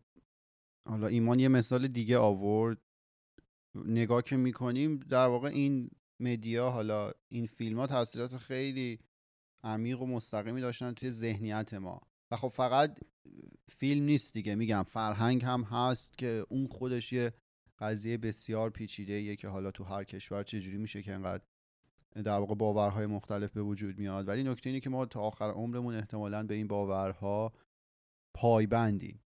حالا ایمان یه مثال دیگه آورد نگاه که میکنیم در واقع این مدیا حالا این فیلم ها تاثیرات خیلی عمیق و مستقیمی داشتن توی ذهنیت ما و خب فقط فیلم نیست دیگه میگم فرهنگ هم هست که اون خودش یه قضیه بسیار پیچیده که حالا تو هر کشور چجوری میشه که انقدر در واقع باورهای مختلف به وجود میاد ولی نکته اینه که ما تا آخر عمرمون احتمالا به این باورها پایبندیم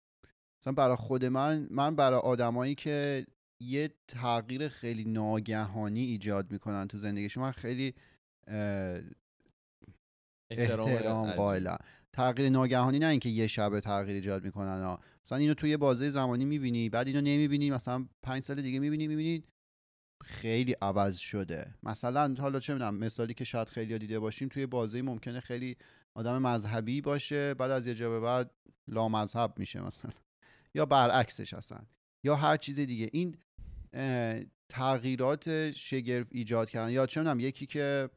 مثلا برای خود من من برای آدمایی که یه تغییر خیلی ناگهانی ایجاد میکنن تو زندگیشون من خیلی احترام قائلم تغییر ناگهانی نه اینکه یه شبه تغییر ایجاد میکنن ها مثلا اینو توی بازه زمانی میبینی بعد اینو نمیبینی مثلا پنج سال دیگه میبینی میبینید خیلی عوض شده مثلا حالا چه میدونم مثالی که شاید خیلی دیده باشیم توی بازه ممکنه خیلی آدم مذهبی باشه بعد از یه جا به بعد مذهب میشه مثلا یا برعکسش اصلا یا هر چیز دیگه این تغییرات شگرف ایجاد کردن یا چه یکی که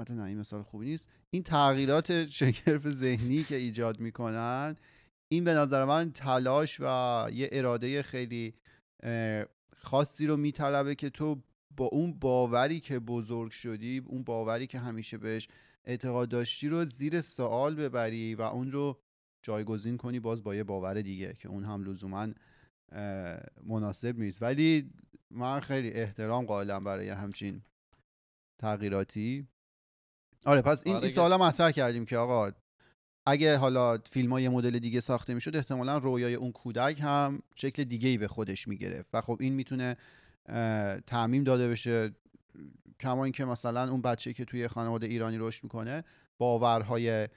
حتی نه این مثال خوبی نیست این تغییرات شگرف ذهنی که ایجاد میکنن این به نظر من تلاش و یه اراده خیلی خاصی رو میطلبه که تو با اون باوری که بزرگ شدی اون باوری که همیشه بهش اعتقاد داشتی رو زیر سوال ببری و اون رو جایگزین کنی باز با یه باور دیگه که اون هم لزوما مناسب نیست ولی من خیلی احترام قائلم برای همچین تغییراتی آره پس این, آره این مطرح کردیم که آقا اگه حالا فیلم ها یه مدل دیگه ساخته میشد احتمالا رویای اون کودک هم شکل دیگه ای به خودش میگرفت و خب این میتونه تعمیم داده بشه کما اینکه مثلا اون بچه که توی خانواده ایرانی رشد میکنه باورهای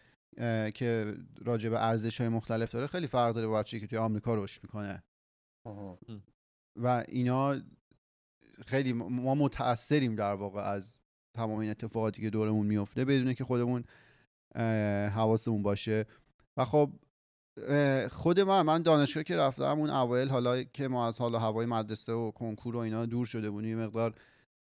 که راجع به ارزش های مختلف داره خیلی فرق داره با بچه که توی آمریکا رشد میکنه و اینا خیلی ما متاثریم در واقع از تمام این اتفاقاتی که دورمون میفته بدونه که خودمون حواسمون باشه و خب خود من من دانشگاه که رفتم اون اوایل حالا که ما از حالا هوای مدرسه و کنکور و اینا دور شده بودیم یه مقدار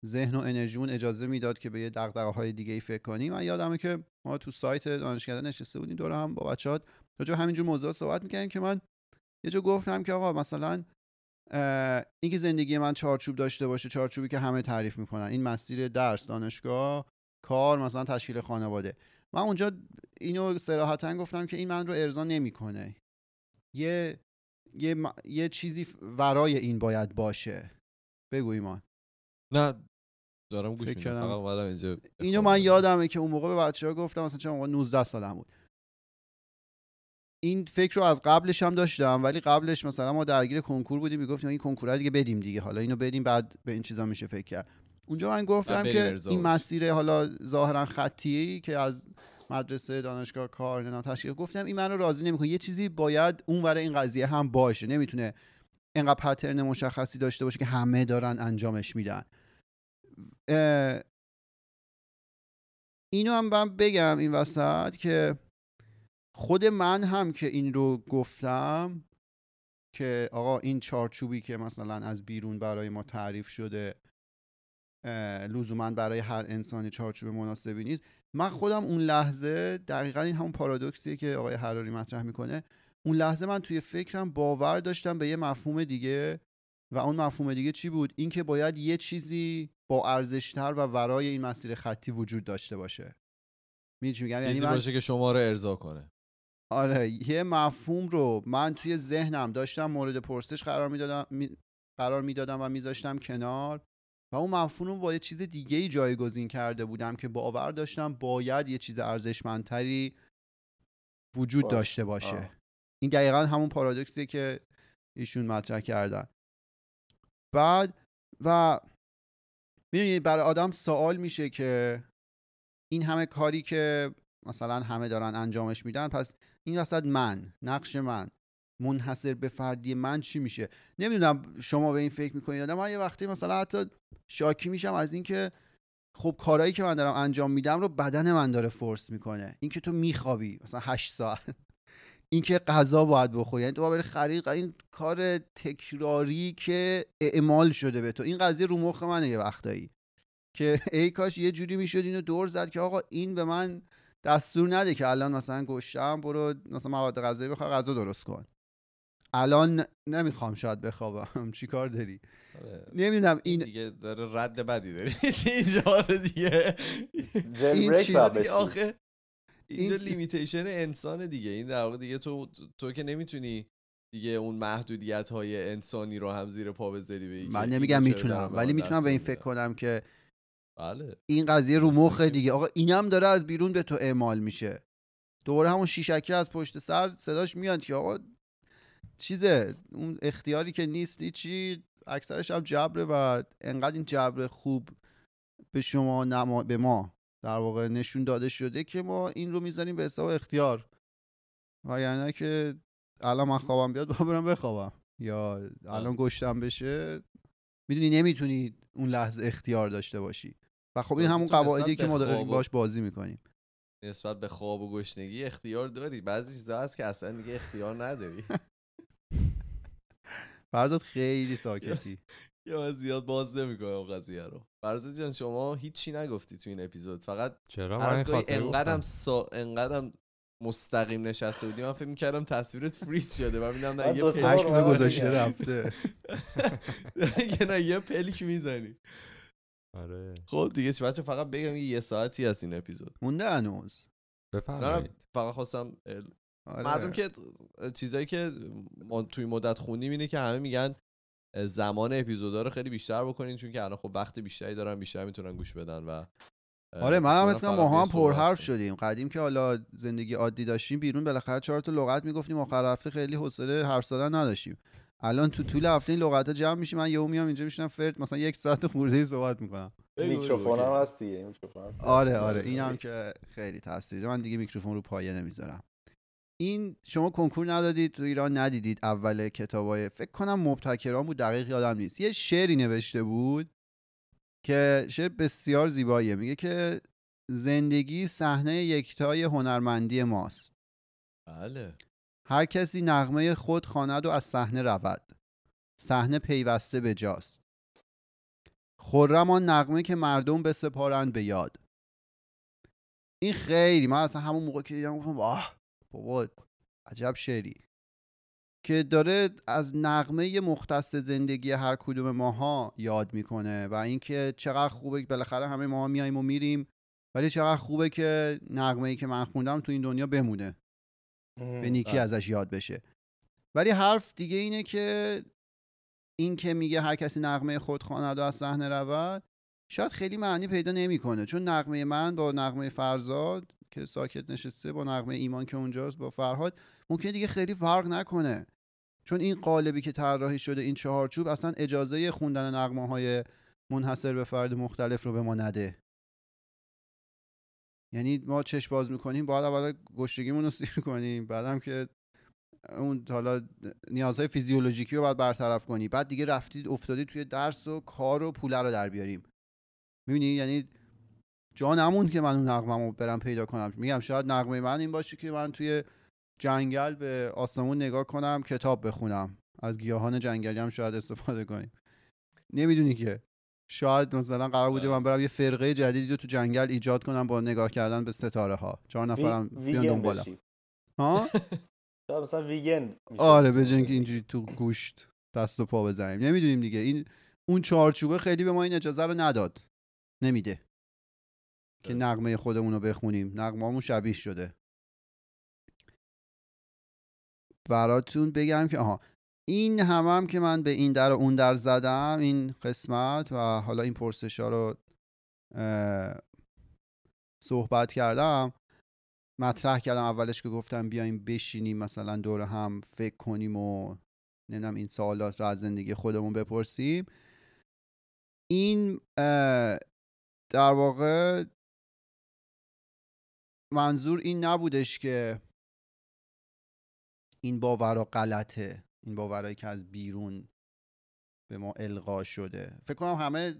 ذهن و انرژیمون اجازه میداد که به یه دغدغه های دیگه ای فکر کنیم من یادمه که ما تو سایت دانشکده نشسته بودیم دور هم با بچه‌ها راجع همینجور موضوع صحبت میکردیم که من یه جا گفتم که آقا مثلا اینکه زندگی من چارچوب داشته باشه چارچوبی که همه تعریف میکنن این مسیر درس دانشگاه کار مثلا تشکیل خانواده من اونجا اینو صراحتا گفتم که این من رو ارضا نمیکنه یه یه, یه چیزی ورای این باید باشه بگو ایمان نه دارم گوش میدم اینو من یادمه که اون موقع به بچه ها گفتم مثلا چون 19 سالم بود این فکر رو از قبلش هم داشتم ولی قبلش مثلا ما درگیر کنکور بودیم میگفتیم این کنکور دیگه بدیم دیگه حالا اینو بدیم بعد به این چیزا میشه فکر کرد اونجا من گفتم که این مسیر حالا ظاهرا خطی که از مدرسه دانشگاه کار نه تشکیل گفتم این منو راضی نمیکنه یه چیزی باید اونور این قضیه هم باشه نمیتونه اینقدر پترن مشخصی داشته باشه که همه دارن انجامش میدن اینو هم بگم این وسط که خود من هم که این رو گفتم که آقا این چارچوبی که مثلا از بیرون برای ما تعریف شده لزوما برای هر انسانی چارچوب مناسبی نیست من خودم اون لحظه دقیقا این همون پارادوکسیه که آقای حراری مطرح میکنه اون لحظه من توی فکرم باور داشتم به یه مفهوم دیگه و اون مفهوم دیگه چی بود اینکه باید یه چیزی با ارزشتر و ورای این مسیر خطی وجود داشته باشه میگم یعنی باشه که شما رو ارضا کنه آره یه مفهوم رو من توی ذهنم داشتم مورد پرسش قرار میدادم می... قرار و میذاشتم کنار و اون مفهوم رو با یه چیز دیگه ای جایگزین کرده بودم که باور داشتم باید یه چیز ارزشمندتری وجود داشته باشه این دقیقا همون پارادوکسیه که ایشون مطرح کردن بعد و میدونی برای آدم سوال میشه که این همه کاری که مثلا همه دارن انجامش میدن پس این وسط من نقش من منحصر به فردی من چی میشه نمیدونم شما به این فکر میکنید من یه وقتی مثلا حتی شاکی میشم از اینکه خب کارهایی که من دارم انجام میدم رو بدن من داره فورس میکنه اینکه تو میخوابی مثلا 8 ساعت اینکه غذا باید بخوری یعنی تو باید خرید این کار تکراری که اعمال شده به تو این قضیه رو مخ منه یه وقتایی که ای کاش یه جوری میشد اینو دور زد که آقا این به من دستور نده که الان مثلا گشتم برو مثلا مواد غذایی بخور غذا درست کن الان نمیخوام شاید بخوابم چی کار داری آره. نمیدونم این دیگه داره رد بدی داری اینجا آره دیگه این چیز دیگه آخه اینجا لیمیتیشن انسان دیگه این در واقع دیگه تو تو که نمیتونی دیگه اون محدودیت های انسانی رو هم زیر پا بذاری من نمیگم میتونم ولی میتونم به این فکر کنم که بله. این قضیه رو مخ دیگه آقا اینم داره از بیرون به تو اعمال میشه دوباره همون شیشکی از پشت سر صداش میاد که آقا چیزه اون اختیاری که نیست چی اکثرش هم جبره و انقدر این جبر خوب به شما به ما در واقع نشون داده شده که ما این رو میزنیم به حساب اختیار و یعنی که الان من خوابم بیاد با برم بخوابم یا بله. الان گشتم بشه میدونی نمیتونی اون لحظه اختیار داشته باشی و خب این همون قواعدیه که ما داریم باش بازی میکنیم نسبت به خواب و گشنگی اختیار داری بعضی چیزا هست که اصلا دیگه اختیار نداری فرزاد خیلی ساکتی یا زیاد باز نمیکنم اون قضیه رو فرزاد جان شما هیچی نگفتی تو این اپیزود فقط چرا من انقدرم انقدرم مستقیم نشسته بودی من فکر میکردم تصویرت فریز شده من میدم نه یه پلک گذاشته رفته نه یه پلک میزنی آره خب دیگه چی بچه فقط بگم یه ساعتی از این اپیزود مونده هنوز بفرمایید فقط خواستم آره. که چیزایی که ما توی مدت خوندیم اینه که همه میگن زمان اپیزودا رو خیلی بیشتر بکنین چون که الان خب وقت بیشتری دارن بیشتر میتونن گوش بدن و آره من هم مثلا ما هم پرحرف شدیم قدیم که حالا زندگی عادی داشتیم بیرون بالاخره چهار تا لغت میگفتیم آخر هفته خیلی حوصله حرف زدن نداشتیم الان تو طول هفته این لغت ها جمع میشه من یهو میام اینجا میشینم فرد مثلا یک ساعت خورده صحبت میکنم میکروفون هم هست دیگه آره آره این هم که خیلی تاثیر من دیگه میکروفون رو پایه نمیذارم این شما کنکور ندادید تو ایران ندیدید اول کتابای فکر کنم مبتکران بود دقیق یادم نیست یه شعری نوشته بود که شعر بسیار زیباییه میگه که زندگی صحنه یکتای هنرمندی ماست بله هر کسی نغمه خود خواند و از صحنه رود صحنه پیوسته به جاست خرم آن نغمه که مردم بسپارند به یاد این خیلی من اصلا همون موقع که دیدم گفتم واه بابا عجب شعری که داره از نغمه مختص زندگی هر کدوم ماها یاد میکنه و اینکه چقدر خوبه بالاخره همه ماها میاییم و میریم ولی چقدر خوبه که نغمه ای که من خوندم تو این دنیا بمونه به نیکی بله. ازش یاد بشه ولی حرف دیگه اینه که این که میگه هر کسی نقمه خود خواند و از صحنه رود شاید خیلی معنی پیدا نمیکنه چون نقمه من با نقمه فرزاد که ساکت نشسته با نقمه ایمان که اونجاست با فرهاد ممکن دیگه خیلی فرق نکنه چون این قالبی که طراحی شده این چهارچوب اصلا اجازه خوندن نقمه های منحصر به فرد مختلف رو به ما نده یعنی ما چشم باز میکنیم باید اول گشتگیمون رو سیر کنیم بعدم که اون حالا نیازهای فیزیولوژیکی رو باید برطرف کنی بعد دیگه رفتید افتادی توی درس و کار و پوله رو در بیاریم میبینی یعنی جا نمون که من اون نقمم برم پیدا کنم میگم شاید نقمه من این باشه که من توی جنگل به آسمون نگاه کنم کتاب بخونم از گیاهان جنگلی هم شاید استفاده کنیم نمیدونی که شاید مثلا قرار بوده آره. من برم یه فرقه جدیدی رو تو جنگل ایجاد کنم با نگاه کردن به ستاره ها چهار نفرم بیان دنبالم ها مثلا ویگن آره به که اینجوری تو گوشت دست و پا بزنیم نمیدونیم دیگه این اون چارچوبه خیلی به ما این اجازه رو نداد نمیده که نقمه خودمون رو بخونیم نقمه شبیه شده براتون بگم که آها این هم, هم که من به این در و اون در زدم این قسمت و حالا این پرسش ها رو صحبت کردم مطرح کردم اولش که گفتم بیایم بشینیم مثلا دور هم فکر کنیم و نمیدونم این سوالات رو از زندگی خودمون بپرسیم این در واقع منظور این نبودش که این باور غلطه این باورایی که از بیرون به ما القا شده فکر کنم همه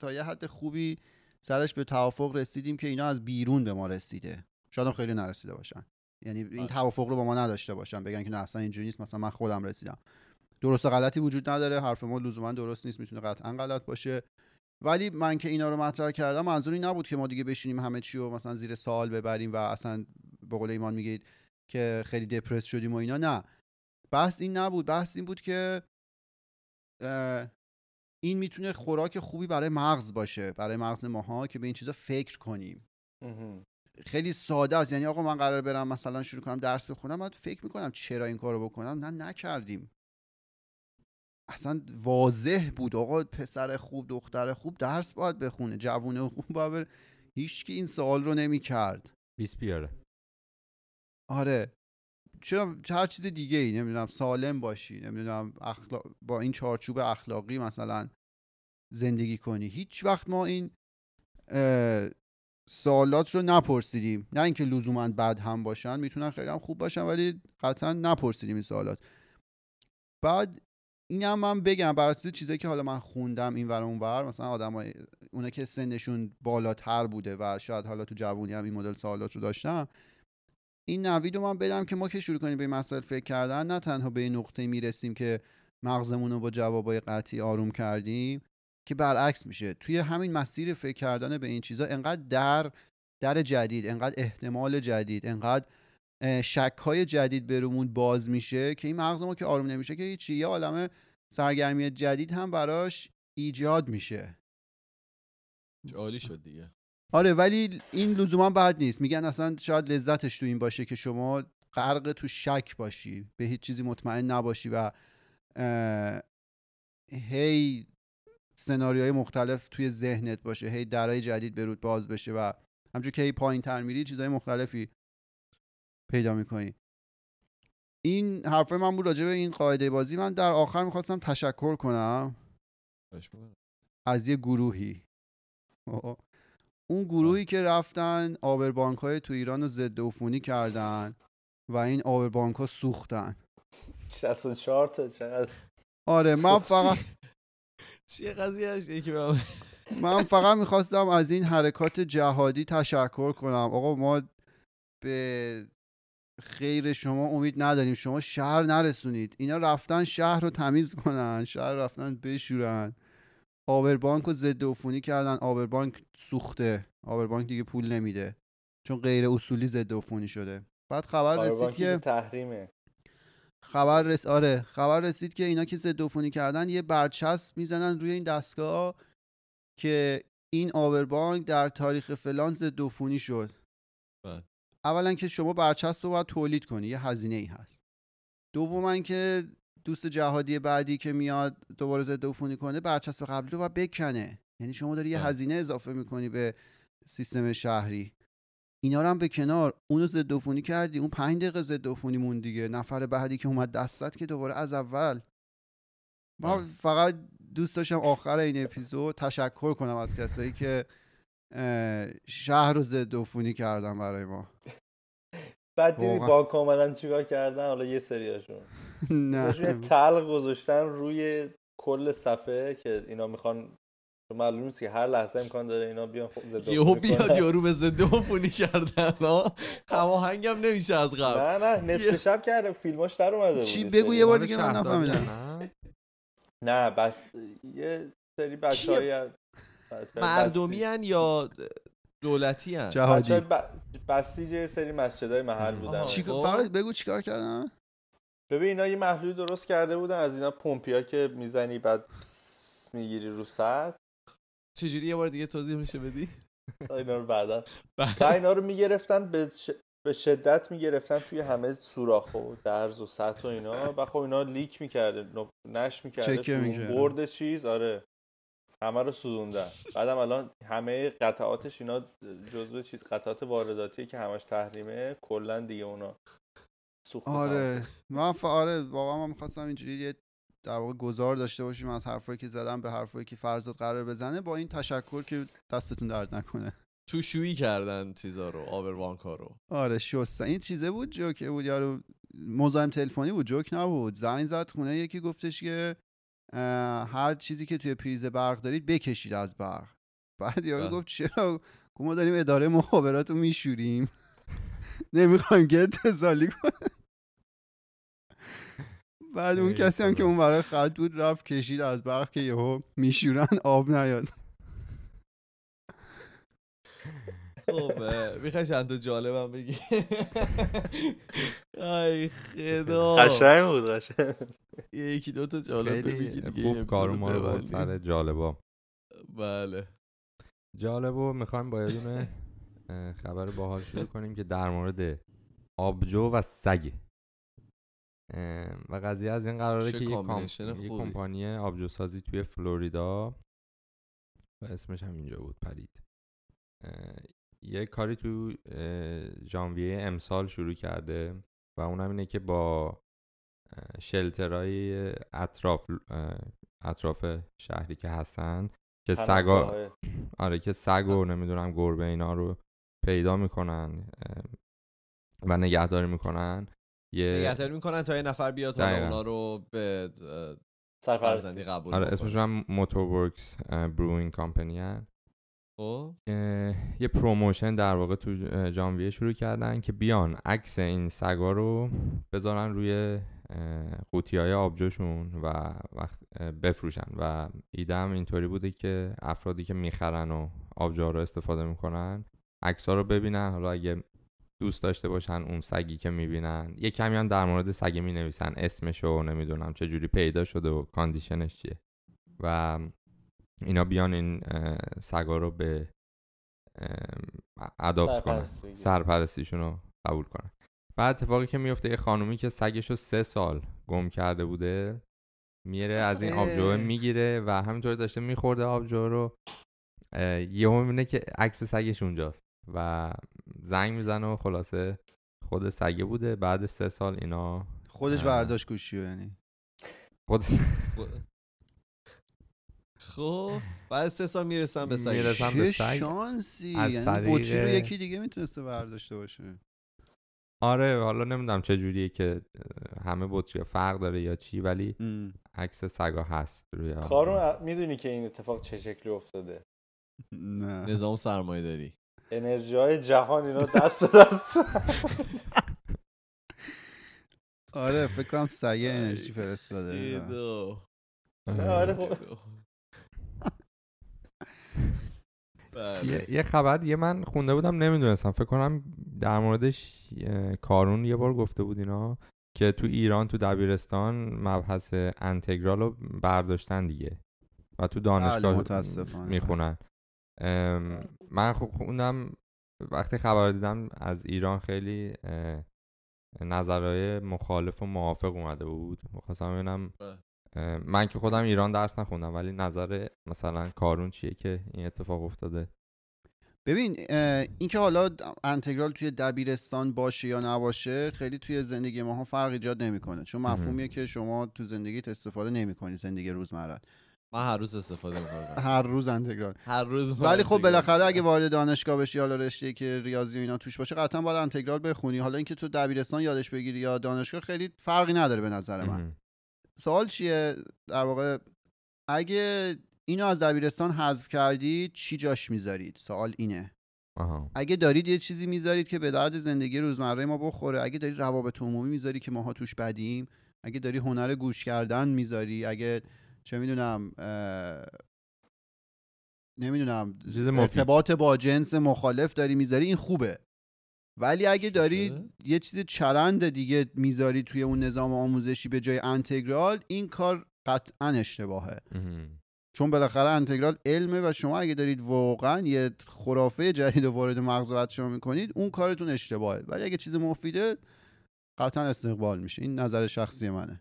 تا یه حد خوبی سرش به توافق رسیدیم که اینا از بیرون به ما رسیده شاید خیلی نرسیده باشن یعنی این آره. توافق رو با ما نداشته باشن بگن که نه اصلا اینجوری نیست مثلا من خودم رسیدم درست و غلطی وجود نداره حرف ما لزوما درست نیست میتونه قطعا غلط باشه ولی من که اینا رو مطرح کردم منظوری نبود که ما دیگه بشینیم همه چی رو مثلا زیر سوال ببریم و اصلا به قول ایمان میگید که خیلی دپرس شدیم و اینا نه بحث این نبود بحث این بود که این میتونه خوراک خوبی برای مغز باشه برای مغز ماها که به این چیزا فکر کنیم خیلی ساده است یعنی آقا من قرار برم مثلا شروع کنم درس بخونم من فکر میکنم چرا این کارو بکنم نه نکردیم اصلا واضح بود آقا پسر خوب دختر خوب درس باید بخونه جوونه خوب باید هیچ که این سوال رو نمیکرد بیس بیاره آره چرا هر چیز دیگه ای نمیدونم سالم باشی نمیدونم با این چارچوب اخلاقی مثلا زندگی کنی هیچ وقت ما این اه... سوالات رو نپرسیدیم نه اینکه لزوما بد هم باشن میتونن خیلی هم خوب باشن ولی قطعا نپرسیدیم این سوالات بعد این هم من بگم بر اساس چیزایی که حالا من خوندم این ور اون ور مثلا آدمای اونه که سنشون بالاتر بوده و شاید حالا تو جوونی هم این مدل سوالات رو داشتم. این نوید رو من بدم که ما که شروع کنیم به مسائل فکر کردن نه تنها به این نقطه میرسیم که مغزمون رو با جوابای قطعی آروم کردیم که برعکس میشه توی همین مسیر فکر کردن به این چیزا انقدر در در جدید انقدر احتمال جدید انقدر شکهای جدید برمون باز میشه که این مغزمون که آروم نمیشه که هیچی یه عالم سرگرمی جدید هم براش ایجاد میشه عالی شد دیگه آره ولی این لزوما بد نیست میگن اصلا شاید لذتش تو این باشه که شما غرق تو شک باشی به هیچ چیزی مطمئن نباشی و هی سناریوهای مختلف توی ذهنت باشه هی درای جدید برود باز بشه و همچون که هی پایین تر میری چیزهای مختلفی پیدا میکنی این حرفای من بود راجع به این قاعده بازی من در آخر میخواستم تشکر کنم از یه گروهی اون گروهی که رفتن آبربانک های تو ایران رو ضد عفونی کردن و این آبربانک ها سوختن 64 تا چقدر آره من فقط چیه قضیه یکی من فقط میخواستم از این حرکات جهادی تشکر کنم آقا ما به خیر شما امید نداریم شما شهر نرسونید اینا رفتن شهر رو تمیز کنن شهر رفتن بشورن آبربانک رو ضد عفونی کردن آبربانک سوخته آبربانک دیگه پول نمیده چون غیر اصولی ضد عفونی شده بعد خبر رسید که تحریمه خبر رس... آره خبر رسید که اینا که ضد عفونی کردن یه برچسب میزنن روی این دستگاه که این آبربانک در تاریخ فلان ضد عفونی شد بله. اولا که شما برچسب رو باید تولید کنی یه هزینه ای هست دوم که دوست جهادی بعدی که میاد دوباره ضد عفونی کنه برچسب قبلی رو باید بکنه یعنی شما داری یه بله. هزینه اضافه میکنی به سیستم شهری اینا رو هم به کنار رو ضد عفونی کردی اون پنج دقیقه ضد عفونی مون دیگه نفر بعدی که اومد دستت که دوباره از اول ما بله. فقط دوست داشتم آخر این اپیزود تشکر کنم از کسایی که شهر رو ضد عفونی کردن برای ما بعد دیدی با چیکار کردن حالا یه سریاشون نه تلق گذاشتن روی کل صفحه که اینا میخوان معلوم نیست که هر لحظه امکان داره اینا بیان خب زده یهو بیاد یارو به زده فونی کردن ها هم نمیشه از قبل نه نه نصف شب کرده فیلماش در اومده چی بگو یه بار دیگه من نفهمیدم نه بس یه سری بچهای مردمی هن یا دولتی هن جهادی بسیج سری مسجدای محل بودن چی خب. بگو چیکار کردن ببین اینا یه محلولی درست کرده بودن از اینا پمپیا که میزنی بعد میگیری رو سر چجوری یه بار دیگه توضیح میشه بدی اینا رو بعدا اینا رو میگرفتن به به شدت میگرفتن توی همه سوراخ و درز و سطح و اینا و خب اینا لیک میکرده نش میکرده برد چیز آره همه رو سوزوندن بعدم الان همه قطعاتش اینا جزو چیز قطعات وارداتیه که همش تحریمه کلا دیگه اونا آره من ف... آره واقعا من میخواستم اینجوری یه در واقع گذار داشته باشیم از حرفایی که زدم به حرفایی که فرزاد قرار بزنه با این تشکر که دستتون درد نکنه تو شویی کردن چیزا رو آبروانک کارو. آره این چیزه بود جوکه بود یارو مزاحم تلفنی بود جوک نبود زنگ زد خونه یکی گفتش که هر چیزی که توی پریز برق دارید بکشید از برق بعد یارو گفت چرا ما داریم اداره مخابرات رو میشوریم نمیخوایم که اتصالی کنیم بعد اون کسی هم که اون برای خط بود رفت کشید از برق که یهو میشورن آب نیاد خب میخوای چند تا جالبم بگی ای خدا قشنگ بود قشنگ یکی دو تا جالب بگی خوب کارو ما سر جالبا بله جالبو میخوایم با یه خبر باحال شروع کنیم که در مورد آبجو و سگه و قضیه از این قراره که یک کمپانی آبجوسازی توی فلوریدا و اسمش هم اینجا بود پرید یه کاری تو ژانویه امسال شروع کرده و اونم اینه که با شلترهای اطراف اطراف شهری که هستن که سگا آره که سگ و نمیدونم گربه اینا رو پیدا میکنن و نگهداری میکنن یه نگهداری میکنن تا یه نفر بیاد اونا رو به سرپرستی قبول آره اسمش هم ورکس بروینگ کامپنی یه پروموشن در واقع تو جانویه شروع کردن که بیان عکس این سگا رو بذارن روی قوطی های آبجوشون و وقت بفروشن و هم اینطوری بوده که افرادی که میخرن و آبجو رو استفاده میکنن عکس رو ببینن حالا اگه دوست داشته باشن اون سگی که میبینن یه کمی هم در مورد سگ نویسن اسمش و نمیدونم چه جوری پیدا شده و کاندیشنش چیه و اینا بیان این سگا رو به اداپت کنن سرپرستیشون رو قبول کنن بعد اتفاقی که میفته یه خانومی که سگش رو سه سال گم کرده بوده میره از این آبجو میگیره و همینطور داشته میخورده آبجو رو یهو میبینه که عکس سگش اونجاست و زنگ میزنه و خلاصه خود سگه بوده بعد سه سال اینا خودش برداشت گوشی یعنی خود خب بعد سه سال میرسم به سگ میرسم به سگ شانسی یعنی طریق... رو یکی دیگه میتونسته برداشته باشه آره حالا نمیدونم چه جوریه که همه بطری فرق داره یا چی ولی عکس سگا هست روی کارو میدونی که این اتفاق چه شکلی افتاده نه نظام سرمایه داری انرژی های جهان اینا دست به دست آره فکر کنم سگه انرژی فرستاده یه خبر یه من خونده بودم نمیدونستم فکر کنم در موردش کارون یه بار گفته بود اینا که تو ایران تو دبیرستان مبحث انتگرال رو برداشتن دیگه و تو دانشگاه بله، میخونن من خب خوندم وقتی خبر دیدم از ایران خیلی نظرهای مخالف و موافق اومده بود میخواستم ببینم بله. من که خودم ایران درس نخوندم ولی نظر مثلا کارون چیه که این اتفاق افتاده ببین اینکه حالا انتگرال توی دبیرستان باشه یا نباشه خیلی توی زندگی ماها فرق ایجاد نمیکنه چون مفهومیه که شما تو زندگیت استفاده نمیکنی زندگی روزمره من هر روز استفاده میکنم هر روز انتگرال هر روز ولی خب بالاخره اگه وارد دانشگاه بشی حالا رشته که ریاضی و اینا توش باشه قطعا باید انتگرال بخونی حالا اینکه تو دبیرستان یادش بگیری یا دانشگاه خیلی فرقی نداره به نظر من سوال چیه در واقع اگه اینو از دبیرستان حذف کردی چی جاش میذارید سوال اینه اگه دارید یه چیزی میذارید که به درد زندگی روزمره ما بخوره اگه داری روابط عمومی میذاری که ماها توش بدیم اگه داری هنر گوش کردن میذاری اگه چه میدونم نمیدونم ارتباط با جنس مخالف داری میذاری این خوبه ولی اگه داری یه چیز چرند دیگه میذاری توی اون نظام آموزشی به جای انتگرال این کار قطعا اشتباهه چون بالاخره انتگرال علمه و شما اگه دارید واقعا یه خرافه جدید و وارد مغز شما میکنید اون کارتون اشتباهه ولی اگه چیز مفیده قطعا استقبال میشه این نظر شخصی منه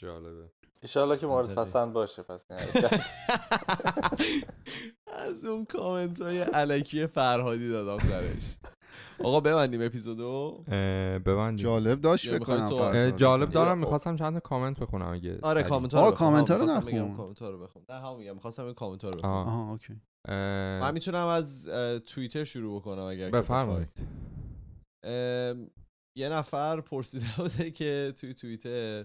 جالبه ایشالا که مورد پسند باشه پس یعنی از اون کامنت های علکی فرهادی دادم درش آقا ببندیم اپیزودو ببندیم جالب داشت بکنم جالب دارم میخواستم چند کامنت بخونم اگه آره کامنت ها رو کامنت ها رو نخون کامنت ها رو بخونم نه هم میگم میخواستم کامنت ها رو بخونم آها اوکی من میتونم از توییتر شروع بکنم اگر بفرمایید یه نفر پرسیده بوده که توی توییتر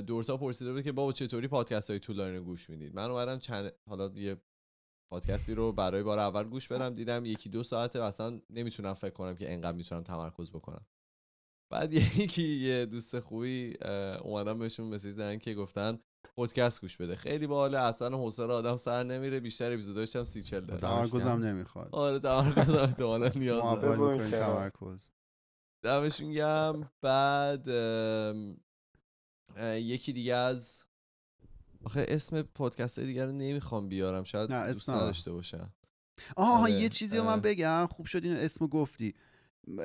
دورسا پرسیده بود که بابا چطوری پادکست های طولانی رو گوش میدید من اومدم چند حالا یه پادکستی رو برای بار اول گوش بدم دیدم یکی دو ساعته و اصلا نمیتونم فکر کنم که انقدر میتونم تمرکز بکنم بعد یکی یه دوست خوبی اومدم بهشون مسیج دادن که گفتن پادکست گوش بده خیلی باحال اصلا حوصله آدم سر نمیره بیشتر اپیزوداش هم 30 40 داره تمرکزم نمیخواد آره تمرکز نیاز تمرکز دمشون گم بعد یکی دیگه از آخه اسم پادکست دیگه رو نمیخوام بیارم شاید دوست نداشته باشه. آها آره، یه چیزی رو من بگم خوب شد اینو اسمو گفتی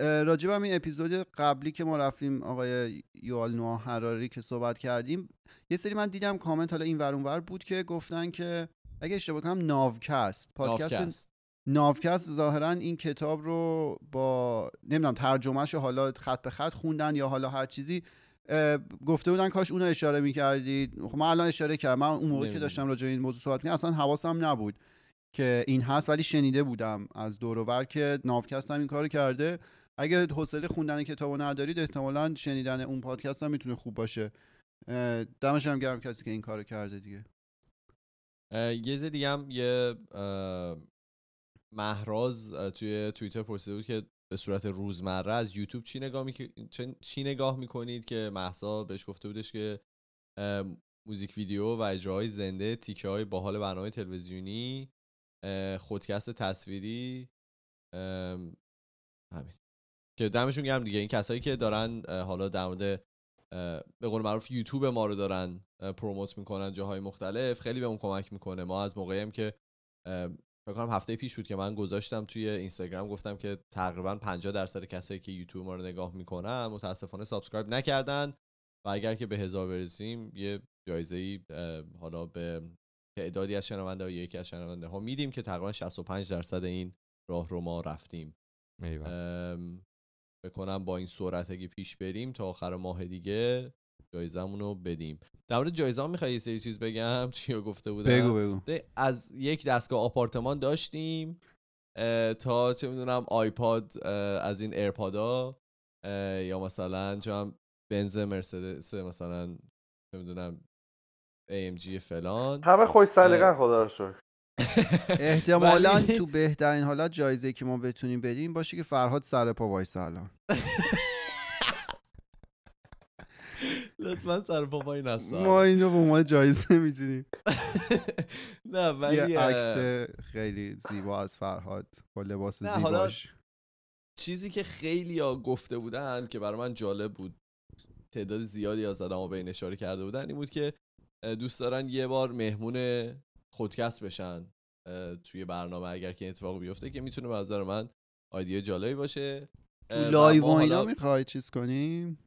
راجب هم این اپیزود قبلی که ما رفتیم آقای یوال نوا حراری که صحبت کردیم یه سری من دیدم کامنت حالا این ورون ور بود که گفتن که اگه اشتباه کنم ناوکست پادکست ناوکست ظاهرا این کتاب رو با نمیدونم ترجمهش حالا خط به خط خوندن یا حالا هر چیزی گفته بودن کاش اونو اشاره میکردید خب من الان اشاره کردم من اون موقع که داشتم راجع این موضوع صحبت میکردم اصلا حواسم نبود که این هست ولی شنیده بودم از دور که ناوکست هم این کارو کرده اگر حوصله خوندن کتابو ندارید احتمالا شنیدن اون پادکست هم میتونه خوب باشه دمش هم گرم کسی که این کارو کرده دیگه یه دیگه هم یه مهراز توی توییتر پرسیده بود که به صورت روزمره از یوتیوب چی نگاه, چی نگاه میکنید که محسا بهش گفته بودش که موزیک ویدیو و اجراهای زنده تیکه های باحال برنامه تلویزیونی خودکست تصویری همین که دمشون گرم دیگه این کسایی که دارن حالا در مورد به قول معروف یوتیوب ما رو دارن پروموت میکنن جاهای مختلف خیلی به اون کمک میکنه ما از موقعیم که فکر کنم هفته پیش بود که من گذاشتم توی اینستاگرام گفتم که تقریبا 50 درصد کسایی که یوتیوب ما رو نگاه میکنن متاسفانه سابسکرایب نکردن و اگر که به هزار برسیم یه جایزه ای حالا به تعدادی از شنونده ها یکی از شنونده ها میدیم که تقریبا 65 درصد این راه رو ما رفتیم بکنم با این اگه پیش بریم تا آخر ماه دیگه جایزمون رو بدیم در مورد جایزه ها میخوای سری چیز بگم چی گفته بودم بگو بگو از یک دستگاه آپارتمان داشتیم تا چه میدونم آیپاد از این ایرپادا یا مثلا چون بنز مرسدس مثلا چه میدونم AMG فلان همه خوش سلیقه خدا رو شکر احتمالا تو بهترین حالت جایزه که ما بتونیم بدیم باشه که فرهاد سر پا وایسه الان لطفا سر پا پایین هستم ما اینجا به ما جایزه میگیریم نه ولی یه عکس خیلی زیبا از فرهاد با لباس زیباش چیزی که خیلی ها گفته بودن که برای من جالب بود تعداد زیادی از آدما به این اشاره کرده بودن این بود که دوست دارن یه بار مهمون خودکست بشن توی برنامه اگر که اتفاق بیفته که میتونه به نظر من آیدیا جالبی باشه لایو و اینا میخوای چیز کنیم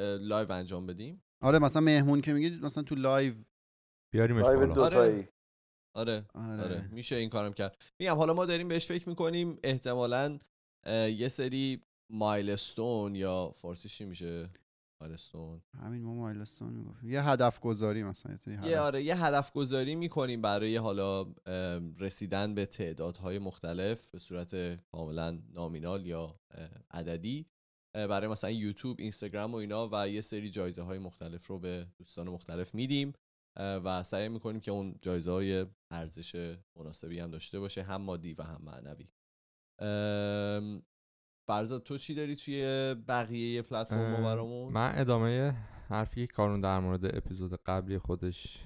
لایو انجام بدیم آره مثلا مهمون که میگید مثلا تو لایو بیاریمش بالا آره. آره. آره میشه این کارم کرد میگم حالا ما داریم بهش فکر میکنیم احتمالا یه سری مایلستون یا چی میشه مایلستون همین ما مایلستون میگفتیم یه هدف گذاری مثلا یه, هدف. آره یه هدف گذاری میکنیم برای حالا رسیدن به تعدادهای مختلف به صورت کاملا نامینال یا عددی برای مثلا یوتیوب اینستاگرام و اینا و یه سری جایزه های مختلف رو به دوستان مختلف میدیم و سعی میکنیم که اون جایزه های ارزش مناسبی هم داشته باشه هم مادی و هم معنوی فرزاد تو چی داری توی بقیه پلتفرم برامون من ادامه حرفی کارون در مورد اپیزود قبلی خودش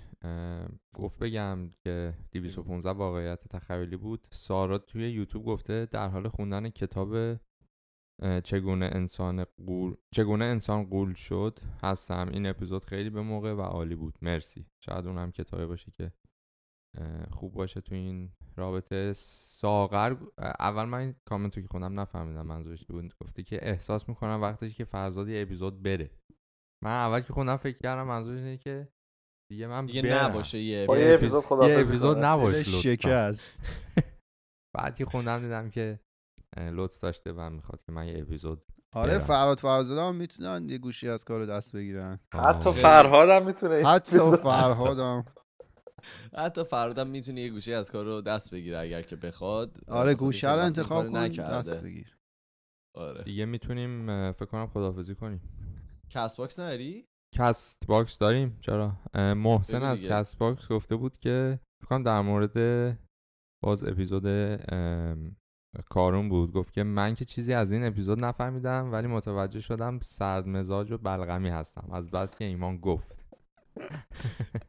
گفت بگم که 215 واقعیت تخیلی بود سارا توی یوتیوب گفته در حال خوندن کتاب چگونه انسان قول چگونه انسان قول شد هستم این اپیزود خیلی به موقع و عالی بود مرسی شاید اونم هم کتابی باشه که خوب باشه تو این رابطه ساغر اول من این کامنت رو که خوندم نفهمیدم منظورش بود گفتی که احساس میکنم وقتی که فرزاد یه اپیزود بره من اول که خوندم فکر کردم منظورش اینه که دیگه من دیگه نباشه یه اپیزود خدا یه اپیزود نباشه شکست بعد که خوندم دیدم که لطف داشته و میخواد که من یه اپیزود آره فرهاد فراد فرزاده هم میتونن یه گوشی از کارو دست بگیرن حتی فرهاد هم میتونه حتی فرهاد هم حتی فرهاد هم میتونه یه گوشی از کار رو دست بگیره اگر که بخواد آره گوشه رو انتخاب کن دست بگیر آره دیگه میتونیم فکر کنم خدافظی کنیم کست باکس نداری کست باکس داریم چرا محسن از کست باکس گفته بود که فکر کنم در مورد باز اپیزود کارون بود گفت که من که چیزی از این اپیزود نفهمیدم ولی متوجه شدم سردمزاج و بلغمی هستم از بس که ایمان گفت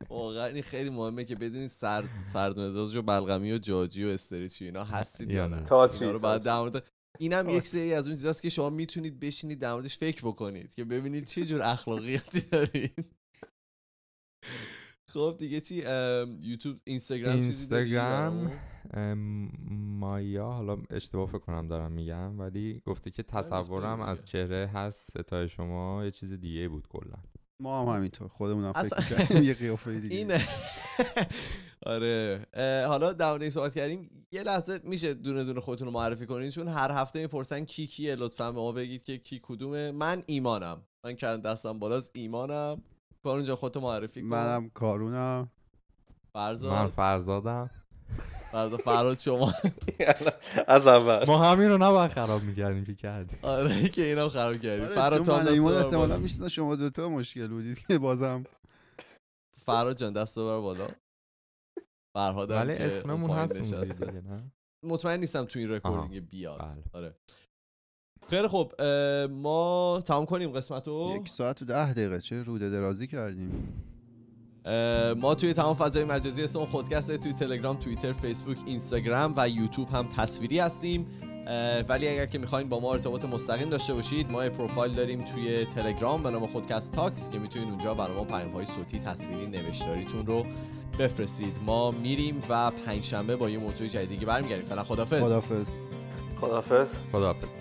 واقعا این خیلی مهمه که بدونی سرد مزاج و بلغمی و جاجی و استریچی اینا هستید یا یعنی. نه اینا رو بعد در مورد اینم یک سری از اون چیزاست که شما میتونید بشینید در موردش فکر بکنید که ببینید چه جور اخلاقیاتی دارید خب دیگه چی یوتیوب اینستاگرام اینستاگرام آره. مایا حالا اشتباه فکر کنم دارم میگم ولی گفته که آره، تصورم از چهره هست ستای شما یه چیز دیگه بود کلا ما هم همینطور خودمون هم فکر یه قیافه دیگه اینه آره حالا در صحبت کردیم یه لحظه میشه دونه دونه خودتون رو معرفی کنین چون هر هفته میپرسن کی کیه لطفا به ما بگید که کی کدومه من ایمانم من کردم دستم بالاست ایمانم کارون جا خودتو معرفی کن منم کارونم فرزاد من فرزادم فرزاد فراد شما از اول ما همین رو نباید خراب میکردیم که کردیم آره که اینم خراب کردیم آره، فراد تو ایمان احتمالا میشنن شما دوتا مشکل بودید که بازم فراد جان دست بر بالا فرهادم ولی اسممون هست مطمئن نیستم تو این رکوردینگ بیاد بله. آره خیلی خب ما تمام کنیم قسمت رو یک ساعت و ده دقیقه چه روده درازی کردیم ما توی تمام فضای مجازی اسم خودکست توی تلگرام توییتر فیسبوک اینستاگرام و یوتیوب هم تصویری هستیم ولی اگر که میخواین با ما ارتباط مستقیم داشته باشید ما پروفایل داریم توی تلگرام به نام خودکست تاکس که میتونید اونجا برای ما پیام های صوتی تصویری نوشتاریتون رو بفرستید ما میریم و پنجشنبه با یه موضوع جدیدی برمیگردیم فعلا خدافظ خدافظ خدافظ خدافظ